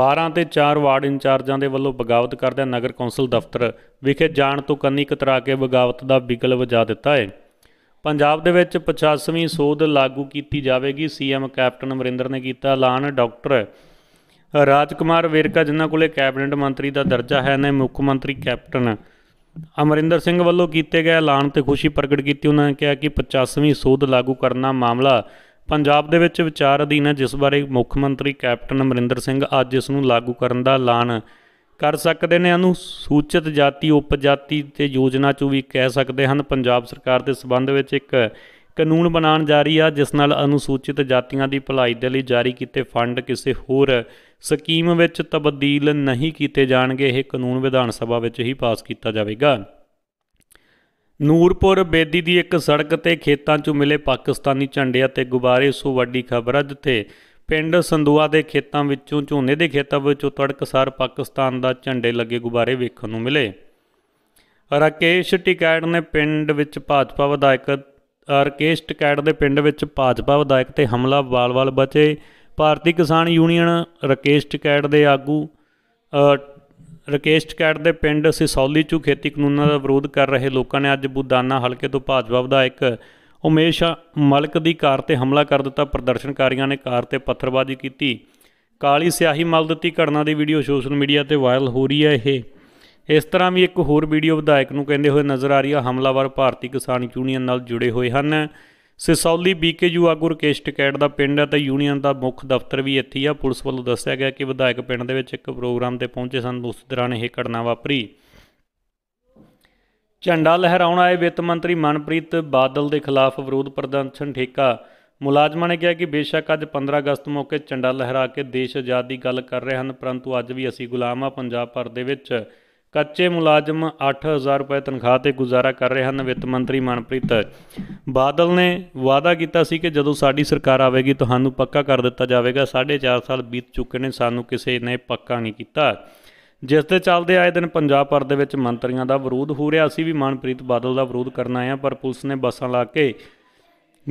12 ਤੇ 4 ਵਾਰਡ ਇੰਚਾਰਜਾਂ ਦੇ ਵੱਲੋਂ ਬਗਾਵਤ ਕਰਦਿਆਂ ਨਗਰ ਕੌਂਸਲ ਦਫ਼ਤਰ ਵਿਖੇ ਜਾਣ ਤੋਂ ਕੰਨੀ ਕਤਰਾ ਕੇ ਬਗਾਵਤ ਦਾ ਬਿਗਲ ਵਜਾ ਦਿੱਤਾ ਹੈ ਪੰਜਾਬ ਦੇ ਵਿੱਚ 85ਵੀਂ ਸੋਧ ਲਾਗੂ ਕੀਤੀ ਜਾਵੇਗੀ ਸੀਐਮ ਕੈਪਟਨ ਅਮਰਿੰਦਰ ਨੇ ਕੀਤਾ ਐਲਾਨ ਡਾਕਟਰ ਰਾਜਕੁਮਾਰ ਵੇਰਕਾ ਜਿਨ੍ਹਾਂ ਕੋਲੇ ਕੈਬਨਿਟ ਮੰਤਰੀ ਦਾ ਦਰਜਾ ਹੈ ਨੇ ਮੁੱਖ ਮੰਤਰੀ ਕੈਪਟਨ ਅਮਰਿੰਦਰ ਸਿੰਘ ਵੱਲੋਂ ਕੀਤੇ ਗਏ ਐਲਾਨ ਤੇ ਖੁਸ਼ੀ ਪ੍ਰਗਟ ਕੀਤੀ ਉਹਨਾਂ ਨੇ ਕਿਹਾ ਕਿ 50ਵੀਂ ਸੋਧ ਲਾਗੂ ਕਰਨਾ ਮਾਮਲਾ ਪੰਜਾਬ ਦੇ ਵਿੱਚ ਵਿਚਾਰ ਅਧੀਨ ਹੈ ਜਿਸ ਬਾਰੇ ਮੁੱਖ ਮੰਤਰੀ ਕੈਪਟਨ ਅਮਰਿੰਦਰ ਸਿੰਘ ਅੱਜ ਇਸ ਨੂੰ ਲਾਗੂ ਕਰਨ ਦਾ ਐਲਾਨ ਕਰ ਸਕਦੇ ਨੇ ਇਹਨੂੰ ਸੂਚਿਤ ਜਾਤੀ ਉਪਜਾਤੀ ਤੇ ਯੋਜਨਾ ਚੋਂ ਵੀ ਕਹਿ ਸਕਦੇ ਹਨ ਪੰਜਾਬ ਸਰਕਾਰ ਦੇ ਸਬੰਧ ਵਿੱਚ ਇੱਕ ਕਾਨੂੰਨ ਬਣਾਉਣ ਜਾ ਰਹੀ ਆ ਜਿਸ ਨਾਲ ਅਨੁਸੂਚਿਤ ਜਾਤੀਆਂ ਦੀ ਭਲਾਈ ਦੇ ਲਈ ਜਾਰੀ ਕੀਤੇ ਫੰਡ ਕਿਸੇ ਹੋਰ ਸਕੀਮ ਵਿੱਚ ਤਬਦੀਲ ਨਹੀਂ ਕੀਤੇ ਜਾਣਗੇ ਇਹ ਕਾਨੂੰਨ ਵਿਧਾਨ ਸਭਾ ਵਿੱਚ ਹੀ ਪਾਸ ਕੀਤਾ ਜਾਵੇਗਾ ਨੂਰਪੁਰ ਬੇਦੀ ਦੀ ਇੱਕ ਸੜਕ ਤੇ ਖੇਤਾਂ 'ਚੋਂ ਮਿਲੇ ਪਾਕਿਸਤਾਨੀ ਝੰਡੇ ਅਤੇ ਗੁਬਾਰੇ ਸੋ ਵੱਡੀ ਖਬਰ ਹੈ ਜਿੱਥੇ ਪਿੰਡ ਸੰਦੂਆ ਦੇ ਖੇਤਾਂ ਵਿੱਚੋਂ ਝੋਨੇ ਦੇ ਖੇਤਾਂ ਵਿੱਚੋਂ ਤੜਕਸਾਰ ਪਾਕਿਸਤਾਨ ਦਾ ਝੰਡੇ ਲੱਗੇ ਗੁਬਾਰੇ ਵੇਖਣ ਨੂੰ ਮਿਲੇ ਰਕੇਸ਼ ਟਿਕੈੜ ਨੇ ਪਿੰਡ ਵਿੱਚ ਭਾਜਪਾ ਵਿਧਾਇਕ ਰਕੇਸ਼ ਕੈਡ ਦੇ ਪਿੰਡ ਵਿੱਚ ਭਾਜਪਾ ਵਿਧਾਇਕ ਤੇ ਹਮਲਾ ਵਾਲ-ਵਾਲ ਬਚੇ ਭਾਰਤੀ ਕਿਸਾਨ ਯੂਨੀਅਨ ਰਕੇਸ਼ ਕੈਡ ਦੇ ਆਗੂ ਰਕੇਸ਼ ਕੈਡ ਦੇ ਪਿੰਡ ਸਿਸੌਲੀ ਚੂ ਖੇਤੀ ਕਾਨੂੰਨਾਂ ਦਾ ਵਿਰੋਧ ਕਰ ਰਹੇ ਲੋਕਾਂ ਨੇ ਅੱਜ ਬੁਦਾਨਾ ਹਲਕੇ ਤੋਂ ਭਾਜਪਾ ਵਿਧਾਇਕ ਉਮੇਸ਼ ਮਲਕ ਦੀ ਕਾਰ ਤੇ ਹਮਲਾ ਕਰ ਦਿੱਤਾ ਪ੍ਰਦਰਸ਼ਨਕਾਰੀਆਂ ਨੇ ਕਾਰ ਤੇ ਪੱਥਰਬਾਜ਼ੀ ਕੀਤੀ ਕਾਲੀ ਸਿਆਹੀ ਮਲ ਦਿੱਤੀ ਘਟਨਾ ਦੀ ਵੀਡੀਓ ਸੋਸ਼ਲ ਮੀਡੀਆ ਤੇ ਵਾਇਰਲ ਹੋ ਰਹੀ ਹੈ ਇਹ ਇਸ ਤਰ੍ਹਾਂ ਵੀ ਇੱਕ ਹੋਰ ਵੀਡੀਓ ਵਿਧਾਇਕ ਨੂੰ ਕਹਿੰਦੇ ਹੋਏ ਨਜ਼ਰ ਆ ਰਹੀ ਆ ਹਮਲਾਵਰ ਭਾਰਤੀ ਕਿਸਾਨ ਯੂਨੀਅਨ ਨਾਲ ਜੁੜੇ ਹੋਏ ਹਨ ਸਿਸੌਲੀ ਬੀਕੇਯੂ ਆਗੁਰ ਕੇਸ਼ਟ ਟਿਕੈਟ ਦਾ ਪਿੰਡ ਹੈ ਤੇ ਯੂਨੀਅਨ ਦਾ ਮੁੱਖ ਦਫ਼ਤਰ ਵੀ ਇੱਥੇ ਆ ਪੁਲਿਸ ਵੱਲੋਂ ਦੱਸਿਆ ਗਿਆ ਕਿ ਵਿਧਾਇਕ ਪਿੰਡ ਦੇ ਵਿੱਚ ਇੱਕ ਪ੍ਰੋਗਰਾਮ ਤੇ ਪਹੁੰਚੇ ਸਨ ਉਸ ਦੌਰਾਨ ਇਹ ਘਟਨਾ ਵਾਪਰੀ ਝੰਡਾ ਲਹਿਰਾਉਣ ਆਏ ਵਿੱਤ ਮੰਤਰੀ ਮਨਪ੍ਰੀਤ ਬਾਦਲ ਦੇ ਖਿਲਾਫ ਵਿਰੋਧ ਪ੍ਰਦਰਸ਼ਨ ਠੇਕਾ ਮੁਲਾਜ਼ਮਾਂ ਨੇ ਕਿਹਾ ਕਿ ਬੇਸ਼ੱਕ ਅੱਜ 15 ਅਗਸਤ ਮੌਕੇ ਝੰਡਾ ਲਹਿਰਾ ਕੇ ਦੇਸ਼ ਆਜ਼ਾਦੀ ਗੱਲ ਕਰ ਰਹੇ ਹਨ ਪਰੰਤੂ ਅੱਜ ਵੀ ਅਸੀਂ ਗੁਲਾਮ ਆ ਪੰਜਾਬ ਭਰ ਦੇ ਵਿੱਚ ਕੱਚੇ ਮੁਲਾਜ਼ਮ 8000 ਰੁਪਏ ਤਨਖਾਹ ਤੇ ਗੁਜ਼ਾਰਾ ਕਰ ਰਹੇ ਹਨ ਵਿੱਤ ਮੰਤਰੀ ਮਨਪ੍ਰੀਤ ਬਾਦਲ ਨੇ ਵਾਅਦਾ ਕੀਤਾ ਸੀ ਕਿ ਜਦੋਂ ਸਾਡੀ ਸਰਕਾਰ ਆਵੇਗੀ ਤੁਹਾਨੂੰ ਪੱਕਾ ਕਰ ਦਿੱਤਾ ਜਾਵੇਗਾ 4.5 ਸਾਲ ਬੀਤ ਚੁੱਕੇ ਨੇ ਸਾਨੂੰ ਕਿਸੇ ਨੇ ਪੱਕਾ ਨਹੀਂ ਕੀਤਾ ਜਿਸ ਦੇ ਚੱਲਦੇ ਆਏ ਦਿਨ ਪੰਜਾਬ ਪਰ ਦੇ ਵਿੱਚ ਮੰਤਰੀਆਂ ਦਾ ਵਿਰੋਧ ਹੋ ਰਿਹਾ ਸੀ ਵੀ ਮਨਪ੍ਰੀਤ ਬਾਦਲ ਦਾ ਵਿਰੋਧ ਕਰਨ ਆਇਆ ਪਰ ਪੁਲਿਸ ਨੇ ਬੱਸਾਂ ਲਾ ਕੇ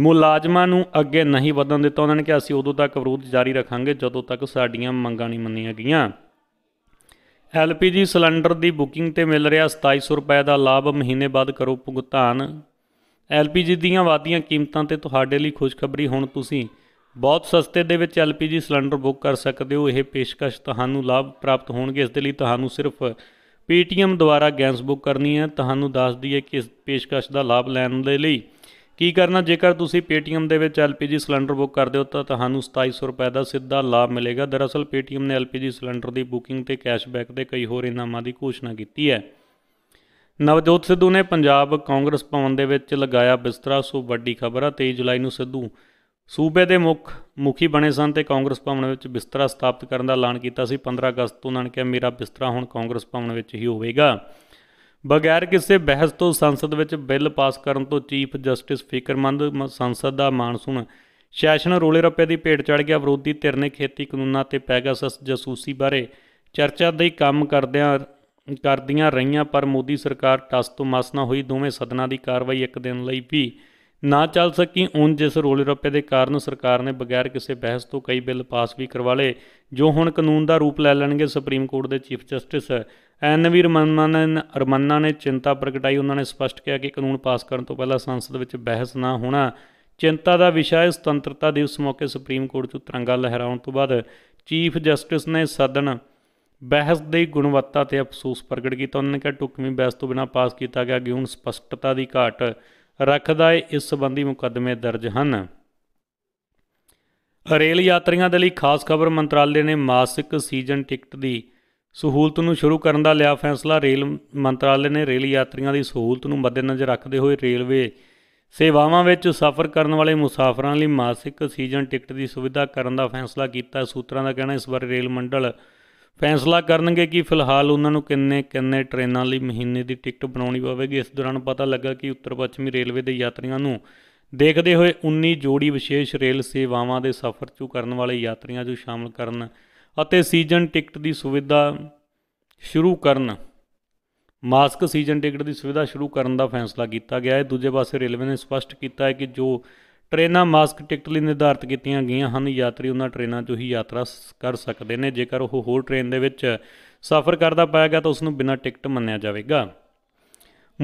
ਮੁਲਾਜ਼ਮਾਂ ਨੂੰ ਅੱਗੇ ਨਹੀਂ ਵਧਣ ਦਿੱਤਾ ਉਹਨਾਂ ਨੇ ਕਿਹਾ ਅਸੀਂ ਉਦੋਂ ਤੱਕ ਵਿਰੋਧ ਜਾਰੀ ਰੱਖਾਂਗੇ ਜਦੋਂ ਤੱਕ ਸਾਡੀਆਂ ਮੰਗਾਂ ਨਹੀਂ ਮੰਨੀਆਂ ਗਈਆਂ ਐਲਪੀਜੀ ਸਿਲੰਡਰ ਦੀ ਬੁਕਿੰਗ ਤੇ ਮਿਲ ਰਿਹਾ 2700 ਰੁਪਏ ਦਾ ਲਾਭ ਮਹੀਨੇ ਬਾਅਦ ਕਰੋ ਭੁਗਤਾਨ ਐਲਪੀਜੀ ਦੀਆਂ ਵਾਧੀਆਂ ਕੀਮਤਾਂ ਤੇ ਤੁਹਾਡੇ ਲਈ ਖੁਸ਼ਖਬਰੀ ਹੁਣ ਤੁਸੀਂ ਬਹੁਤ ਸਸਤੇ ਦੇ ਵਿੱਚ ਐਲਪੀਜੀ ਸਿਲੰਡਰ ਬੁੱਕ ਕਰ ਸਕਦੇ ਹੋ ਇਹ ਪੇਸ਼ਕਸ਼ ਤੁਹਾਨੂੰ ਲਾਭ ਪ੍ਰਾਪਤ ਹੋਣਗੇ ਇਸ ਦੇ ਲਈ ਤੁਹਾਨੂੰ ਸਿਰਫ ਪੀਟੀਐਮ ਦੁਆਰਾ ਗੈਸ ਬੁੱਕ ਕਰਨੀ ਹੈ ਤੁਹਾਨੂੰ ਦੱਸ ਦਈਏ ਕਿ ਇਸ ਪੇਸ਼ਕਸ਼ ਦਾ ਲਾਭ ਲੈਣ ਦੇ ਲਈ ਕੀ ਕਰਨਾ ਜੇਕਰ ਤੁਸੀਂ Paytm ਦੇ ਵਿੱਚ LPG ਸਿਲੰਡਰ ਬੁੱਕ ਕਰਦੇ ਹੋ ਤਾਂ ਤੁਹਾਨੂੰ 2700 ਰੁਪਏ ਦਾ ਸਿੱਧਾ ਲਾਭ ਮਿਲੇਗਾ ਦਰਅਸਲ Paytm ਨੇ LPG ਸਿਲੰਡਰ ਦੀ ਬੁਕਿੰਗ ਤੇ ਕੈਸ਼ਬੈਕ ਦੇ ਕਈ ਹੋਰ ਇਨਾਮਾਂ ਦੀ ਘੋਸ਼ਣਾ ਕੀਤੀ ਹੈ ਨਵਜੋਤ ਸਿੱਧੂ ਨੇ ਪੰਜਾਬ ਕਾਂਗਰਸ ਭਵਨ ਦੇ ਵਿੱਚ ਲਗਾਇਆ ਬਿਸਤਰਾ ਸੋ ਵੱਡੀ ਖਬਰ ਹੈ 23 ਜੁਲਾਈ ਨੂੰ ਸਿੱਧੂ ਸੂਬੇ ਦੇ ਮੁੱਖ ਮੁਖੀ ਬਣੇ ਸਨ ਤੇ ਕਾਂਗਰਸ ਭਵਨ ਵਿੱਚ ਬਿਸਤਰਾ ਸਥਾਪਿਤ ਕਰਨ ਦਾ ਐਲਾਨ ਕੀਤਾ ਸੀ 15 ਅਗਸਤ ਤੋਂ ਉਹਨਾਂ ਨੇ ਕਿਹਾ ਮੇਰਾ ਬਿਸਤਰਾ ਹੁਣ ਕਾਂਗਰਸ ਭਵਨ ਵਿੱਚ ਹੀ ਹੋਵੇਗਾ ਬਗੈਰ ਕਿਸੇ ਬਹਿਸ ਤੋਂ ਸੰਸਦ ਵਿੱਚ ਬਿੱਲ ਪਾਸ ਕਰਨ ਤੋਂ ਚੀਫ ਜਸਟਿਸ ਫਿਕਰਮੰਦ ਸੰਸਦ ਦਾ ਮਾਨਸੂਨ ਸੈਸ਼ਨ ਰੋਲੇ ਰੱਪੇ ਦੀ ਭੇਟ ਚੜ ਗਿਆ ਵਿਰੋਧੀ ਧਿਰ ਨੇ ਖੇਤੀ ਕਾਨੂੰਨਾਂ ਤੇ ਪੈਗਾਸਸ ਜਸੂਸੀ ਬਾਰੇ ਚਰਚਾ ਦੇ ਕੰਮ ਕਰਦਿਆਂ ਕਰਦੀਆਂ ਰਹੀਆਂ ਪਰ ਮੋਦੀ ਸਰਕਾਰ ਟਸ ਤੋਂ ਮਸ ਨਾ ਹੋਈ ਦੋਵੇਂ ਸਦਨਾਂ ਦੀ ਕਾਰਵਾਈ ਇੱਕ ਦਿਨ ਲਈ ਵੀ ਨਾ ਚੱਲ ਸਕੀ ਉਨ ਜਿਸ ਰੋਲੇ ਰੱਪੇ ਦੇ ਕਾਰਨ ਸਰਕਾਰ ਨੇ ਬਗੈਰ ਕਿਸੇ ਬਹਿਸ ਤੋਂ ਕਈ ਬਿੱਲ ਪਾਸ ਵੀ ਕਰਵਾ ਲਏ ਜੋ ਹੁਣ ਕਾਨੂੰਨ ਦਾ ਰੂਪ ਲੈ ਲੈਣਗੇ ਸੁਪਰੀਮ ਕੋਰਟ ਦੇ chief justice N V Ramana ਨੇ ਚਿੰਤਾ ਪ੍ਰਗਟਾਈ ਉਹਨਾਂ ਨੇ ਸਪਸ਼ਟ ਕਿਹਾ ਕਿ ਕਾਨੂੰਨ ਪਾਸ ਕਰਨ ਤੋਂ ਪਹਿਲਾਂ ਸੰਸਦ ਵਿੱਚ ਬਹਿਸ ਨਾ ਹੋਣਾ ਚਿੰਤਾ ਦਾ ਵਿਸ਼ਾ ਹੈ ਸੁਤੰਤਰਤਾ ਦਿਵਸ ਮੌਕੇ ਸੁਪਰੀਮ ਕੋਰਟ 'ਚ ਤਿਰੰਗਾ ਲਹਿਰਾਉਣ ਤੋਂ ਬਾਅਦ ਚੀਫ ਜਸਟਿਸ ਨੇ ਸਦਨ ਬਹਿਸ ਦੀ ਗੁਣਵੱਤਾ ਤੇ ਅਫਸੋਸ ਪ੍ਰਗਟ ਕੀਤਾ ਉਹਨਾਂ ਨੇ ਕਿਹਾ ਟੁਕਮੀ ਬਹਿਸ ਤੋਂ ਬਿਨਾਂ ਪਾਸ ਕੀਤਾ ਗਿਆ ਗਿਉਂ ਸਪਸ਼ਟਤਾ ਦੀ ਘਾਟ ਰੱਖਦਾ ਹੈ ਇਸ ਸੰਬੰਧੀ ਮੁਕੱਦਮੇ ਦਰਜ ਹਨ ਰੇਲ ਯਾਤਰੀਆਂ ਦੇ ਲਈ ਖਾਸ ਖਬਰ ਮੰਤਰਾਲੇ ਨੇ ਮਾਸਿਕ ਸੀਜ਼ਨ ਟਿਕਟ ਦੀ ਸਹੂਲਤ ਨੂੰ ਸ਼ੁਰੂ ਕਰਨ ਦਾ ਲਿਆ ਫੈਸਲਾ ਰੇਲ ਮੰਤਰਾਲੇ ਨੇ ਰੇਲ ਯਾਤਰੀਆਂ ਦੀ ਸਹੂਲਤ ਨੂੰ ਮੱਦੇਨਜ਼ਰ ਰੱਖਦੇ ਹੋਏ ਰੇਲਵੇ ਸੇਵਾਵਾਂ ਵਿੱਚ ਸਫ਼ਰ ਕਰਨ ਵਾਲੇ ਮੁਸਾਫਰਾਂ ਲਈ ਮਾਸਿਕ ਸੀਜ਼ਨ ਟਿਕਟ ਦੀ ਸੁਵਿਧਾ ਕਰਨ ਦਾ ਫੈਸਲਾ ਕੀਤਾ ਸੂਤਰਾਂ ਦਾ ਕਹਿਣਾ ਇਸ ਬਾਰੇ ਰੇਲ ਮੰਡਲ ਫੈਸਲਾ ਕਰਨਗੇ ਕਿ ਫਿਲਹਾਲ ਉਹਨਾਂ ਨੂੰ ਕਿੰਨੇ ਕਿੰਨੇ ਟ੍ਰੇਨਾਂ ਲਈ ਮਹੀਨੇ ਦੀ ਟਿਕਟ ਬਣਾਉਣੀ ਪਵੇਗੀ ਇਸ ਦੌਰਾਨ ਪਤਾ ਲੱਗਾ ਕਿ ਉੱਤਰ ਪੱਛਮੀ ਰੇਲਵੇ ਦੇ ਯਾਤਰੀਆਂ ਨੂੰ ਦੇਖਦੇ ਹੋਏ 19 ਜੋੜੀ ਵਿਸ਼ੇਸ਼ ਰੇਲ ਸੇਵਾਵਾਂ ਦੇ ਸਫ਼ਰ ਚੂ ਕਰਨ ਵਾਲੇ ਯਾਤਰੀਆਂ ਨੂੰ ਸ਼ਾਮਲ ਕਰਨ ਅਤੇ ਸੀਜ਼ਨ ਟਿਕਟ ਦੀ ਸੁਵਿਧਾ ਸ਼ੁਰੂ ਕਰਨ ਮਾਸਕ ਸੀਜ਼ਨ ਟਿਕਟ ਦੀ ਸੁਵਿਧਾ ਸ਼ੁਰੂ ਕਰਨ ਦਾ ਫੈਸਲਾ ਕੀਤਾ ਗਿਆ ਹੈ ਦੂਜੇ ਪਾਸੇ ਰੇਲਵੇ ਨੇ ਸਪਸ਼ਟ ਕੀਤਾ ਹੈ ਕਿ ਜੋ ਟ੍ਰੇਨਾਂ ਮਾਸਕ ਟਿਕਟ ਲਈ ਨਿਰਧਾਰਤ ਕੀਤੀਆਂ ਗਈਆਂ ਹਨ ਯਾਤਰੀ ਉਹਨਾਂ ਟ੍ਰੇਨਾਂ 'ਚੋਂ ਹੀ ਯਾਤਰਾ ਕਰ ਸਕਦੇ ਨੇ ਜੇਕਰ ਉਹ ਹੋਰ ਟ੍ਰੇਨ ਦੇ ਵਿੱਚ ਸਫ਼ਰ ਕਰਦਾ ਗਿਆ ਤਾਂ ਉਸ ਨੂੰ ਬਿਨਾਂ ਟਿਕਟ ਮੰਨਿਆ ਜਾਵੇਗਾ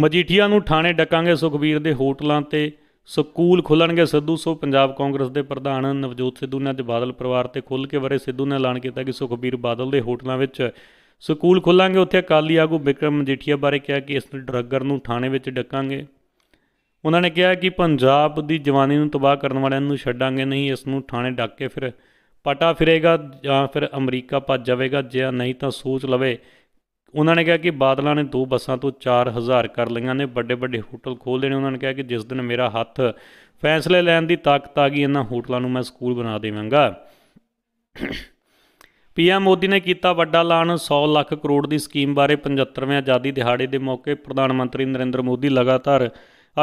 ਮਜੀਠੀਆ ਨੂੰ ਥਾਣੇ ਡੱਕਾਂਗੇ ਸੁਖਬੀਰ ਦੇ ਹੋਟਲਾਂ ਤੇ ਸਕੂਲ ਖੁੱਲਣਗੇ ਸਿੱਧੂ ਸੋ ਪੰਜਾਬ ਕਾਂਗਰਸ ਦੇ ਪ੍ਰਧਾਨ ਨਵਜੋਤ ਸਿੱਧੂ ਨੇ ਅੱਜ ਬਾਦਲ ਪਰਿਵਾਰ ਤੇ ਖੁੱਲ ਕੇ ਬਾਰੇ ਸਿੱਧੂ ਨੇ ਐਲਾਨ ਕੀਤਾ ਕਿ ਸੁਖਬੀਰ ਬਾਦਲ ਦੇ ਹੋਟਲਾਂ ਵਿੱਚ ਸਕੂਲ ਖੁੱਲਾਂਗੇ ਉੱਥੇ ਅਕਾਲੀ ਆਗੂ ਵਿਕਰਮ ਮਜੀਠੀਆ ਬਾਰੇ ਕਿਹਾ ਕਿ ਇਸ ਡਰੱਗਰ ਨੂੰ ਥਾਣੇ ਵਿੱਚ ਡੱਕਾਂਗੇ ਉਹਨਾਂ ਨੇ ਕਿਹਾ ਕਿ ਪੰਜਾਬ ਦੀ ਜਵਾਨੀ ਨੂੰ ਤਬਾਹ ਕਰਨ ਵਾਲਿਆਂ ਨੂੰ ਛੱਡਾਂਗੇ ਨਹੀਂ ਇਸ ਨੂੰ ਥਾਣੇ ਡੱਕ ਕੇ ਫਿਰ ਪਟਾ ਫਿਰੇਗਾ ਜਾਂ ਫਿਰ ਅਮਰੀਕਾ ਭੱਜ ਜਾਵੇਗਾ ਜੇ ਨਹੀਂ ਤਾਂ ਸੋਚ ਲਵੇ ਉਹਨਾਂ ਨੇ ਕਿਹਾ ਕਿ ਬਾਦਲਾਂ ਨੇ ਦੋ ਬੱਸਾਂ ਤੋਂ 4000 ਕਰ ਲਈਆਂ ਨੇ ਵੱਡੇ ਵੱਡੇ ਹੋਟਲ ਖੋਲ ਦੇਣੇ ਉਹਨਾਂ ਨੇ ਕਿਹਾ ਕਿ ਜਿਸ ਦਿਨ ਮੇਰਾ ਹੱਥ ਫੈਸਲੇ ਲੈਣ ਦੀ ਤਾਕਤ ਆ ਗਈ ਇਹਨਾਂ ਹੋਟਲਾਂ ਨੂੰ ਮੈਂ ਸਕੂਲ ਬਣਾ ਦੇਵਾਂਗਾ ਪੀਐਮ ਮੋਦੀ ਨੇ ਕੀਤਾ ਵੱਡਾ ਐਲਾਨ 100 ਲੱਖ ਕਰੋੜ ਦੀ ਸਕੀਮ ਬਾਰੇ 75ਵੇਂ ਆਜ਼ਾਦੀ ਦਿਹਾੜੇ ਦੇ ਮੌਕੇ ਪ੍ਰਧਾਨ ਮੰਤਰੀ ਨਰਿੰਦਰ ਮੋਦੀ ਲਗਾਤਾਰ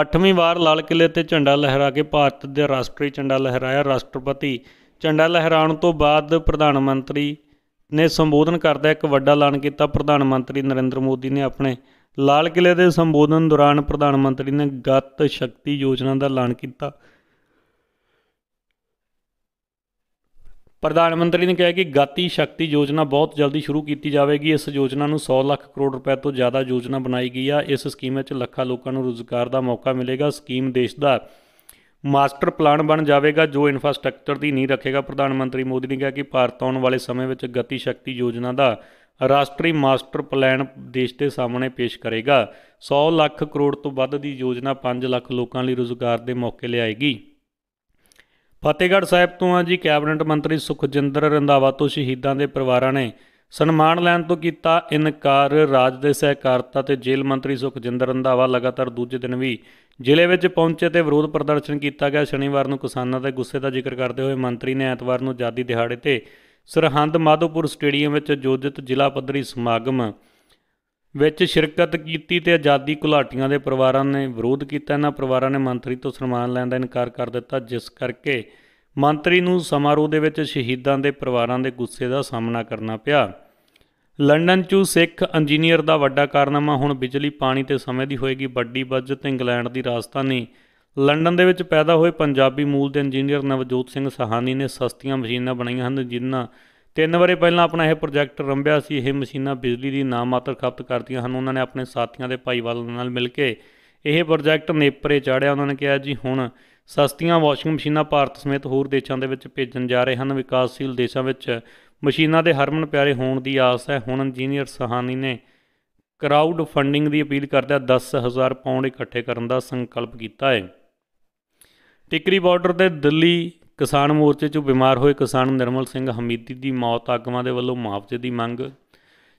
8ਵੀਂ ਵਾਰ ਲਾਲ ਕਿਲੇ ਤੇ ਝੰਡਾ ਲਹਿਰਾ ਕੇ ਭਾਰਤ ਦੇ ਰਾਸ਼ਟਰੀ ਝੰਡਾ ਲਹਿਰਾਇਆ ਰਾਸ਼ਟਰਪਤੀ ਝੰਡਾ ਲਹਿਰਾਉਣ ਤੋਂ ਬਾਅਦ ਪ੍ਰਧਾਨ ਮੰਤਰੀ ਨੇ ਸੰਬੋਧਨ ਕਰਦਾ ਇੱਕ ਵੱਡਾ ਐਲਾਨ ਕੀਤਾ ਪ੍ਰਧਾਨ ਮੰਤਰੀ ਨਰਿੰਦਰ ਮੋਦੀ ਨੇ ਆਪਣੇ ਲਾਲ ਕਿਲੇ ਦੇ ਸੰਬੋਧਨ ਦੌਰਾਨ ਪ੍ਰਧਾਨ ਮੰਤਰੀ ਨੇ ਗਤ ਸ਼ਕਤੀ ਯੋਜਨਾ ਦਾ ਐਲਾਨ ਕੀਤਾ ਪ੍ਰਧਾਨ ਮੰਤਰੀ ਨੇ ਕਿਹਾ ਕਿ ਗਤੀ ਸ਼ਕਤੀ ਯੋਜਨਾ ਬਹੁਤ ਜਲਦੀ ਸ਼ੁਰੂ ਕੀਤੀ ਜਾਵੇਗੀ ਇਸ ਯੋਜਨਾ ਨੂੰ 100 ਲੱਖ ਕਰੋੜ ਰੁਪਏ ਤੋਂ ਜ਼ਿਆਦਾ ਯੋਜਨਾ ਬਣਾਈ ਗਈ ਆ ਇਸ ਸਕੀਮ ਵਿੱਚ ਲੱਖਾਂ ਲੋਕਾਂ ਨੂੰ ਰੋਜ਼ਗਾਰ ਦਾ ਮੌਕਾ ਮਿਲੇਗਾ ਸਕੀਮ ਦੇਸ਼ ਦਾ ਮਾਸਟਰ ਪਲਾਨ ਬਣ ਜਾਵੇਗਾ ਜੋ ਇਨਫਰਾਸਟ੍ਰਕਚਰ ਦੀ ਨਹੀਂ ਰੱਖੇਗਾ ਪ੍ਰਧਾਨ ਮੰਤਰੀ ਮੋਦੀ ਨੇ ਕਿਹਾ ਕਿ ਭਾਰਤ ਆਉਣ ਵਾਲੇ ਸਮੇਂ ਵਿੱਚ ਗਤੀ ਸ਼ਕਤੀ ਯੋਜਨਾ ਦਾ ਰਾਸ਼ਟਰੀ ਮਾਸਟਰ ਪਲਾਨ ਦੇਸ਼ ਦੇ ਸਾਹਮਣੇ ਪੇਸ਼ ਕਰੇਗਾ 100 ਲੱਖ ਕਰੋੜ ਤੋਂ ਵੱਧ ਦੀ ਯੋਜਨਾ 5 ਲੱਖ ਲੋਕਾਂ ਲਈ ਰੋਜ਼ਗਾਰ ਦੇ ਮੌਕੇ ਲਿਆਏਗੀ ਫਤਿਹਗੜ੍ਹ ਸਾਹਿਬ ਤੋਂ ਆ ਜੀ ਕੈਬਨਿਟ ਮੰਤਰੀ ਸੁਖਜਿੰਦਰ ਰੰਧਾਵਾ ਤੋਂ ਸ਼ਹੀਦਾਂ ਦੇ ਪਰਿਵਾਰਾਂ ਨੇ ਸਨਮਾਨ ਲੈਣ ਤੋਂ ਕੀਤਾ ਇਨਕਾਰ ਰਾਜ ਦੇ ਸਹਿਕਾਰਤਾ ਤੇ ਜੇਲ੍ਹ ਮੰਤਰੀ ਸੁਖਜਿੰਦਰ ਰੰਧਾਵਾ ਲਗਾਤਾਰ ਦੂਜੇ ਦਿਨ ਵੀ ਜ਼ਿਲ੍ਹੇ ਵਿੱਚ ਪਹੁੰਚੇ ਤੇ ਵਿਰੋਧ ਪ੍ਰਦਰਸ਼ਨ ਕੀਤਾ ਗਿਆ ਸ਼ਨੀਵਾਰ ਨੂੰ ਕਿਸਾਨਾਂ ਦੇ ਗੁੱਸੇ ਦਾ ਜ਼ਿਕਰ ਕਰਦੇ ਹੋਏ ਮੰਤਰੀ ਨੇ ਐਤਵਾਰ ਨੂੰ ਆਜ਼ਾਦੀ ਦਿਹਾੜੇ ਤੇ ਸਰਹੰਦ ਮਾਧੋਪੁਰ ਸਟੇਡੀਅਮ ਵਿੱਚ ਜੋਜਿਤ ਜ਼ਿਲ੍ਹਾ ਪੱਧਰੀ ਸਮਾਗਮ ਵਿੱਚ ਸ਼ਿਰਕਤ ਕੀਤੀ ਤੇ ਆਜ਼ਾਦੀ ਘੁਲਾਟੀਆਂ ਦੇ ਪਰਿਵਾਰਾਂ ਨੇ ਵਿਰੋਧ ਕੀਤਾ ਇਹਨਾਂ ਪਰਿਵਾਰਾਂ ਨੇ ਮੰਤਰੀ ਤੋਂ ਸਨਮਾਨ ਲੈਣ ਦਾ ਇਨਕਾਰ ਕਰ ਦਿੱਤਾ ਜਿਸ ਕਰਕੇ ਮੰਤਰੀ ਨੂੰ ਸਮਾਰੋਹ ਦੇ ਵਿੱਚ ਸ਼ਹੀਦਾਂ ਦੇ ਪਰਿਵਾਰਾਂ ਦੇ ਗੁੱਸੇ ਦਾ ਸਾਹਮਣਾ ਕਰਨਾ ਪਿਆ ਲੰਡਨ 'ਚ ਸਿੱਖ ਇੰਜੀਨੀਅਰ ਦਾ ਵੱਡਾ ਕਾਰਨਾਮਾ ਹੁਣ ਬਿਜਲੀ ਪਾਣੀ ਤੇ ਸਮੇਂ ਦੀ ਹੋਏਗੀ ਵੱਡੀ ਬਜਟ ਇੰਗਲੈਂਡ ਦੀ ਰਾਜਧਾਨੀ ਲੰਡਨ ਦੇ ਵਿੱਚ ਪੈਦਾ ਹੋਏ ਪੰਜਾਬੀ ਮੂਲ ਦੇ ਇੰਜੀਨੀਅਰ ਨਵਜੋਤ ਸਿੰਘ ਸਹਾਨੀ ਨੇ ਸਸਤੀਆਂ ਮਸ਼ੀਨਾਂ ਬਣਾਈਆਂ ਹਨ ਜਿਨ੍ਹਾਂ ਤਿੰਨ ਵਾਰੇ ਪਹਿਲਾਂ ਆਪਣਾ ਇਹ ਪ੍ਰੋਜੈਕਟ ਰੰਭਿਆ ਸੀ ਇਹ ਮਸ਼ੀਨਾਂ ਬਿਜਲੀ ਦੀ ਨਾਮਾਤਰ ਖਪਤ ਕਰਦੀਆਂ ਹਨ ਉਹਨਾਂ ਨੇ ਆਪਣੇ ਸਾਥੀਆਂ ਦੇ ਭਾਈਵਾਲ ਨਾਲ ਮਿਲ ਕੇ ਇਹ ਪ੍ਰੋਜੈਕਟ ਨੇਪਰੇ ਚਾੜਿਆ ਉਹਨਾਂ ਨੇ ਕਿਹਾ ਜੀ ਹੁਣ ਸਸਤੀਆਂ ਵਾਸ਼ਿੰਗ ਮਸ਼ੀਨਾਂ ਭਾਰਤ ਸਮੇਤ ਹੋਰ ਦੇਸ਼ਾਂ ਦੇ ਵਿੱਚ ਭੇਜਣ ਜਾ ਰਹੇ ਹਨ ਵਿਕਾਸਸ਼ੀਲ ਦੇਸ਼ਾਂ ਵਿੱਚ ਮਸ਼ੀਨਾਂ ਦੇ ਹਰਮਨ ਪਿਆਰੇ ਹੋਣ ਦੀ ਆਸ ਹੈ ਹੁਣ ਇੰਜੀਨੀਅਰ ਸਹਾਨੀ ਨੇ ਕਰਾਊਡ ਫੰਡਿੰਗ ਦੀ ਅਪੀਲ ਕਰਦਿਆਂ 10000 ਪਾਉਂਡ ਇਕੱਠੇ ਕਰਨ ਦਾ ਸੰਕਲਪ ਕੀਤਾ ਹੈ ਟਿਕਰੀ ਬਾਰਡਰ ਤੇ ਦਿੱਲੀ ਕਿਸਾਨ ਮੋਰਚੇ 'ਚੋਂ ਬਿਮਾਰ ਹੋਏ ਕਿਸਾਨ ਨਿਰਮਲ ਸਿੰਘ ਹਮੀਦੀ ਦੀ ਮੌਤ ਆਗਮਾਂ ਦੇ ਵੱਲੋਂ ਮਾਫੀ ਦੀ ਮੰਗ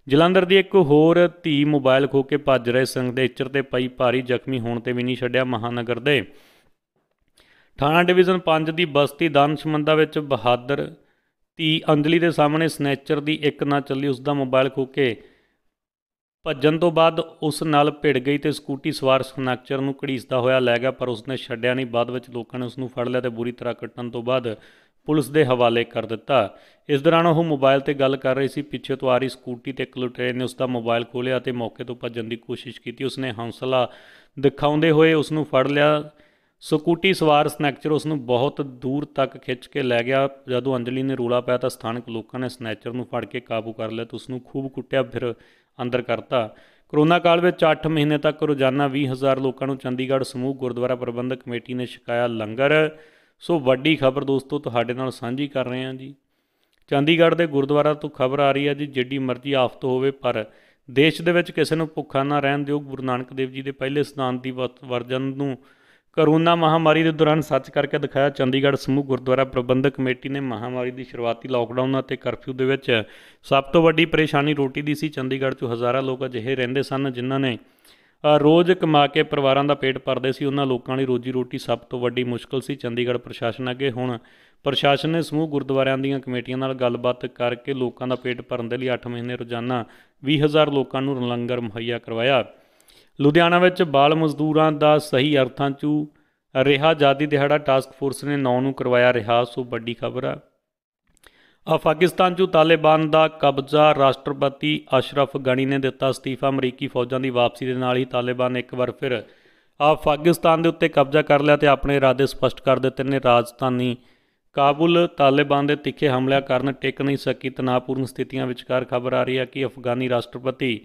ਜਲੰਧਰ ਦੀ ਇੱਕ ਹੋਰ ਧੀ ਮੋਬਾਈਲ ਖੋ ਕੇ ਭੱਜ ਰਹੇ ਇਚਰ ਤੇ ਪਈ ਭਾਰੀ ਜ਼ਖਮੀ ਹੋਣ ਤੇ ਵੀ ਨਹੀਂ ਛੱਡਿਆ ਮਹਾਨਗਰ ਦੇ ਥਾਣਾ ਡਿਵੀਜ਼ਨ 5 ਦੀ ਬਸਤੀ ਦਾਨਸ਼ਮੰਦਾ ਵਿੱਚ ਬਹਾਦਰ ਧੀ ਅੰਜਲੀ ਦੇ ਸਾਹਮਣੇ ਸਨੇਚਰ ਦੀ ਇੱਕ ਨਾ ਚੱਲੀ ਉਸ ਦਾ ਮੋਬਾਈਲ ਖੋ ਕੇ ਭੱਜਣ ਤੋਂ ਬਾਅਦ ਉਸ ਨਾਲ ਭਿੜ ਗਈ ਤੇ ਸਕੂਟੀ ਸਵਾਰ ਸੁਨਾਕਚਰ ਨੂੰ ਘੜੀਸਦਾ ਹੋਇਆ ਲੈ ਗਿਆ ਪਰ ਉਸਨੇ ਛੱਡਿਆ ਨਹੀਂ ਬਾਅਦ ਵਿੱਚ ਲੋਕਾਂ ਨੇ ਉਸ ਨੂੰ ਫੜ ਲਿਆ ਤੇ ਬੁਰੀ ਤਰ੍ਹਾਂ ਕੱਟਣ ਤੋਂ ਬਾਅਦ ਪੁਲਿਸ ਦੇ ਹਵਾਲੇ ਕਰ ਦਿੱਤਾ ਇਸ ਦੌਰਾਨ ਉਹ ਮੋਬਾਈਲ ਤੇ ਗੱਲ ਕਰ ਰਹੀ ਸੀ ਪਿੱਛੇ ਤੋਂ ਆ ਰਹੀ ਸਕੂਟੀ ਤੇ ਇੱਕ ਨੇ ਉਸ ਦਾ ਮੋਬਾਈਲ ਖੋਲਿਆ ਤੇ ਮੌਕੇ ਤੋਂ ਭੱਜਣ ਦੀ ਕੋਸ਼ਿਸ਼ ਕੀਤੀ ਉਸਨੇ ਹੌਸਲਾ ਦਿਖਾਉਂਦੇ ਹੋਏ ਉਸ ਨੂੰ ਫੜ ਲਿਆ ਸਕੂਟੀ ਸਵਾਰ ਸਨੈਕਚਰ ਉਸ ਨੂੰ ਬਹੁਤ ਦੂਰ ਤੱਕ ਖਿੱਚ ਕੇ ਲੈ ਗਿਆ ਜਦੋਂ ਅੰਜਲੀ ਨੇ ਰੋਲਾ ਪਾਇਆ ਤਾਂ ਸਥਾਨਕ ਲੋਕਾਂ ਨੇ ਸਨੈਕਚਰ ਨੂੰ ਫੜ ਕੇ ਕਾਬੂ ਕਰ ਲਿਆ ਤੇ ਉਸ ਨੂੰ ਖੂਬ ਕੁੱਟਿਆ ਫਿਰ ਅੰਦਰ ਕਰਤਾ ਕਰੋਨਾ ਕਾਲ ਵਿੱਚ 8 ਮਹੀਨੇ ਤੱਕ ਰੋਜ਼ਾਨਾ 20000 ਲੋਕਾਂ ਨੂੰ ਚੰਡੀਗੜ੍ਹ ਸਮੂਹ ਗੁਰਦੁਆਰਾ ਪ੍ਰਬੰਧਕ ਕਮੇਟੀ ਨੇ ਛਕਾਇਆ ਲੰਗਰ ਸੋ ਵੱਡੀ ਖਬਰ ਦੋਸਤੋ ਤੁਹਾਡੇ ਨਾਲ ਸਾਂਝੀ ਕਰ ਰਹੇ ਹਾਂ ਜੀ ਚੰਡੀਗੜ੍ਹ ਦੇ ਗੁਰਦੁਆਰਾ ਤੋਂ ਖਬਰ ਆ ਰਹੀ ਹੈ ਜੀ ਜਿੱਡੀ ਮਰਜ਼ੀ ਆਫਤ ਹੋਵੇ ਪਰ ਦੇਸ਼ ਦੇ ਵਿੱਚ ਕਿਸੇ ਨੂੰ ਭੁੱਖਾ ਨਾ ਰਹਿਣ ਦਿਓ ਗੁਰੂ ਨਾਨਕ ਦੇਵ ਜੀ ਦੇ ਪਹਿਲੇ ਸਿਧਾਂਤ ਦੀ ਵਰਜਨ ਨੂੰ ਕਰੋਨਾ ਮਹਾਮਾਰੀ ਦੇ ਦੌਰਾਨ ਸੱਚ ਕਰਕੇ ਦਿਖਾਇਆ ਚੰਡੀਗੜ੍ਹ ਸਮੂਹ ਗੁਰਦੁਆਰਾ ਪ੍ਰਬੰਧਕ ਕਮੇਟੀ ਨੇ ਮਹਾਮਾਰੀ ਦੀ ਸ਼ੁਰੂਆਤੀ ਲਾਕਡਾਊਨ ਅਤੇ ਕਰਫਿਊ ਦੇ ਵਿੱਚ ਸਭ ਤੋਂ ਵੱਡੀ ਪਰੇਸ਼ਾਨੀ ਰੋਟੀ ਦੀ ਸੀ ਚੰਡੀਗੜ੍ਹ 'ਚ ਹਜ਼ਾਰਾਂ ਲੋਕ ਅਜਿਹੇ ਰਹਿੰਦੇ ਸਨ ਜਿਨ੍ਹਾਂ ਨੇ ਰੋਜ਼ ਕਮਾ ਕੇ ਪਰਿਵਾਰਾਂ ਦਾ ਪੇਟ ਭਰਦੇ ਸੀ ਉਹਨਾਂ ਲੋਕਾਂ ਲਈ ਰੋਜੀ ਰੋਟੀ ਸਭ ਤੋਂ ਵੱਡੀ ਮੁਸ਼ਕਲ ਸੀ ਚੰਡੀਗੜ੍ਹ ਪ੍ਰਸ਼ਾਸਨ ਅੱਗੇ ਹੁਣ ਪ੍ਰਸ਼ਾਸਨ ਨੇ ਸਮੂਹ ਗੁਰਦੁਆਰਿਆਂ ਦੀਆਂ ਕਮੇਟੀਆਂ ਨਾਲ ਗੱਲਬਾਤ ਕਰਕੇ ਲੋਕਾਂ ਦਾ ਪੇਟ ਭਰਨ ਦੇ ਲਈ 8 ਮਹੀਨੇ ਰੋਜ਼ਾਨਾ 20000 ਲੋਕਾਂ ਨੂੰ ਲੰਗਰ ਮੁਹੱਈਆ ਕਰਵਾਇਆ ਲੁਧਿਆਣਾ ਵਿੱਚ ਬਾਲ ਮਜ਼ਦੂਰਾਂ ਦਾ ਸਹੀ ਅਰਥਾਂ 'ਚ ਰਿਹਾ ਜਾਦੀ ਦਿਹਾੜਾ ਟਾਸਕ ਫੋਰਸ ਨੇ ਨੌ ਨੂੰ ਕਰਵਾਇਆ ਰਿਹਾ ਸੋ ਵੱਡੀ ਖਬਰ ਆ ਅਫਗਾਨਿਸਤਾਨ 'ਚ ਤਾਲਿਬਾਨ ਦਾ ਕਬਜ਼ਾ ਰਾਸ਼ਟਰਪਤੀ ਅਸ਼ਰਫ ਗਣੀ ਨੇ ਦਿੱਤਾ ਅਸਤੀਫਾ ਅਮਰੀਕੀ ਫੌਜਾਂ ਦੀ ਵਾਪਸੀ ਦੇ ਨਾਲ ਹੀ ਤਾਲਿਬਾਨ ਨੇ ਇੱਕ ਵਾਰ ਫਿਰ ਅਫਗਾਨਿਸਤਾਨ ਦੇ ਉੱਤੇ ਕਬਜ਼ਾ ਕਰ ਲਿਆ ਤੇ ਆਪਣੇ ਇਰਾਦੇ ਸਪਸ਼ਟ ਕਰ ਦਿੱਤੇ ਨੇ ਰਾਜਸਥਾਨੀ ਕਾਬੁਲ ਤਾਲਿਬਾਨ ਦੇ ਤਿੱਖੇ ਹਮਲਿਆਂ ਕਾਰਨ ਟਿਕ ਨਹੀਂ ਸਕੀ ਤਣਾਅਪੂਰਨ ਸਥਿਤੀਆਂ ਵਿਚਕਾਰ ਖਬਰ ਆ ਰਹੀ ਹੈ ਕਿ ਅਫਗਾਨੀ ਰਾਸ਼ਟਰਪਤੀ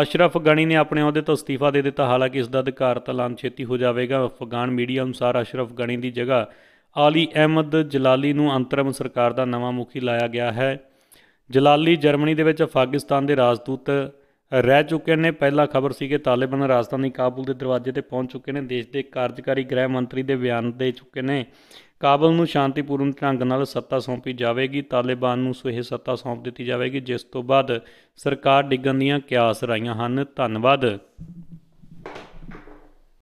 ਅਸ਼ਰਫ ਗਣੀ ਨੇ ਆਪਣੇ ਅਹੁਦੇ ਤੋਂ ਅਸਤੀਫਾ ਦੇ ਦਿੱਤਾ ਹਾਲਾਂਕਿ ਇਸ ਦਾ ਅਧਿਕਾਰ ਤਲਾਨ ਛੇਤੀ ਹੋ ਜਾਵੇਗਾ ਅਫਗਾਨ ਮੀਡੀਆ ਅਨੁਸਾਰ ਅਸ਼ਰਫ ਗਣੀ ਦੀ ਜਗ੍ਹਾ ਆਲੀ ਅਹਿਮਦ ਜਲਾਲੀ ਨੂੰ ਅੰਤਰਮ ਸਰਕਾਰ ਦਾ ਨਵਾਂ ਮੁਖੀ ਲਾਇਆ ਗਿਆ ਹੈ ਜਲਾਲੀ ਜਰਮਨੀ ਦੇ ਵਿੱਚ ਪਾਕਿਸਤਾਨ ਦੇ ਰਾਜਦੂਤ ਰਹਿ ਚੁੱਕੇ ਨੇ ਪਹਿਲਾ ਖਬਰ ਸੀ ਕਿ ਤਾਲਿਬਾਨ ਰਾਜਧਾਨੀ ਕਾਬੁਲ ਦੇ ਦਰਵਾਜ਼ੇ ਤੇ ਪਹੁੰਚ ਚੁੱਕੇ ਨੇ ਦੇਸ਼ ਦੇ ਕਾਰਜਕਾਰੀ ਗ੍ਰਹਿ ਮੰਤਰੀ ਦੇ ਬਿਆਨ ਦੇ ਚੁੱਕੇ ਨੇ ਕਾਬਲ ਨੂੰ ਸ਼ਾਂਤੀਪੂਰਨ ਢੰਗ ਨਾਲ ਸੱਤਾ ਸੌਂਪੀ ਜਾਵੇਗੀ ਤਾਲਿਬਾਨ ਨੂੰ ਇਹ ਸੱਤਾ ਸੌਂਪ ਦਿੱਤੀ ਜਾਵੇਗੀ ਜਿਸ ਤੋਂ ਬਾਅਦ ਸਰਕਾਰ ਡਿੱਗਣ ਦੀਆਂ ਕਿਆਸ ਰਾਈਆਂ ਹਨ ਧੰਨਵਾਦ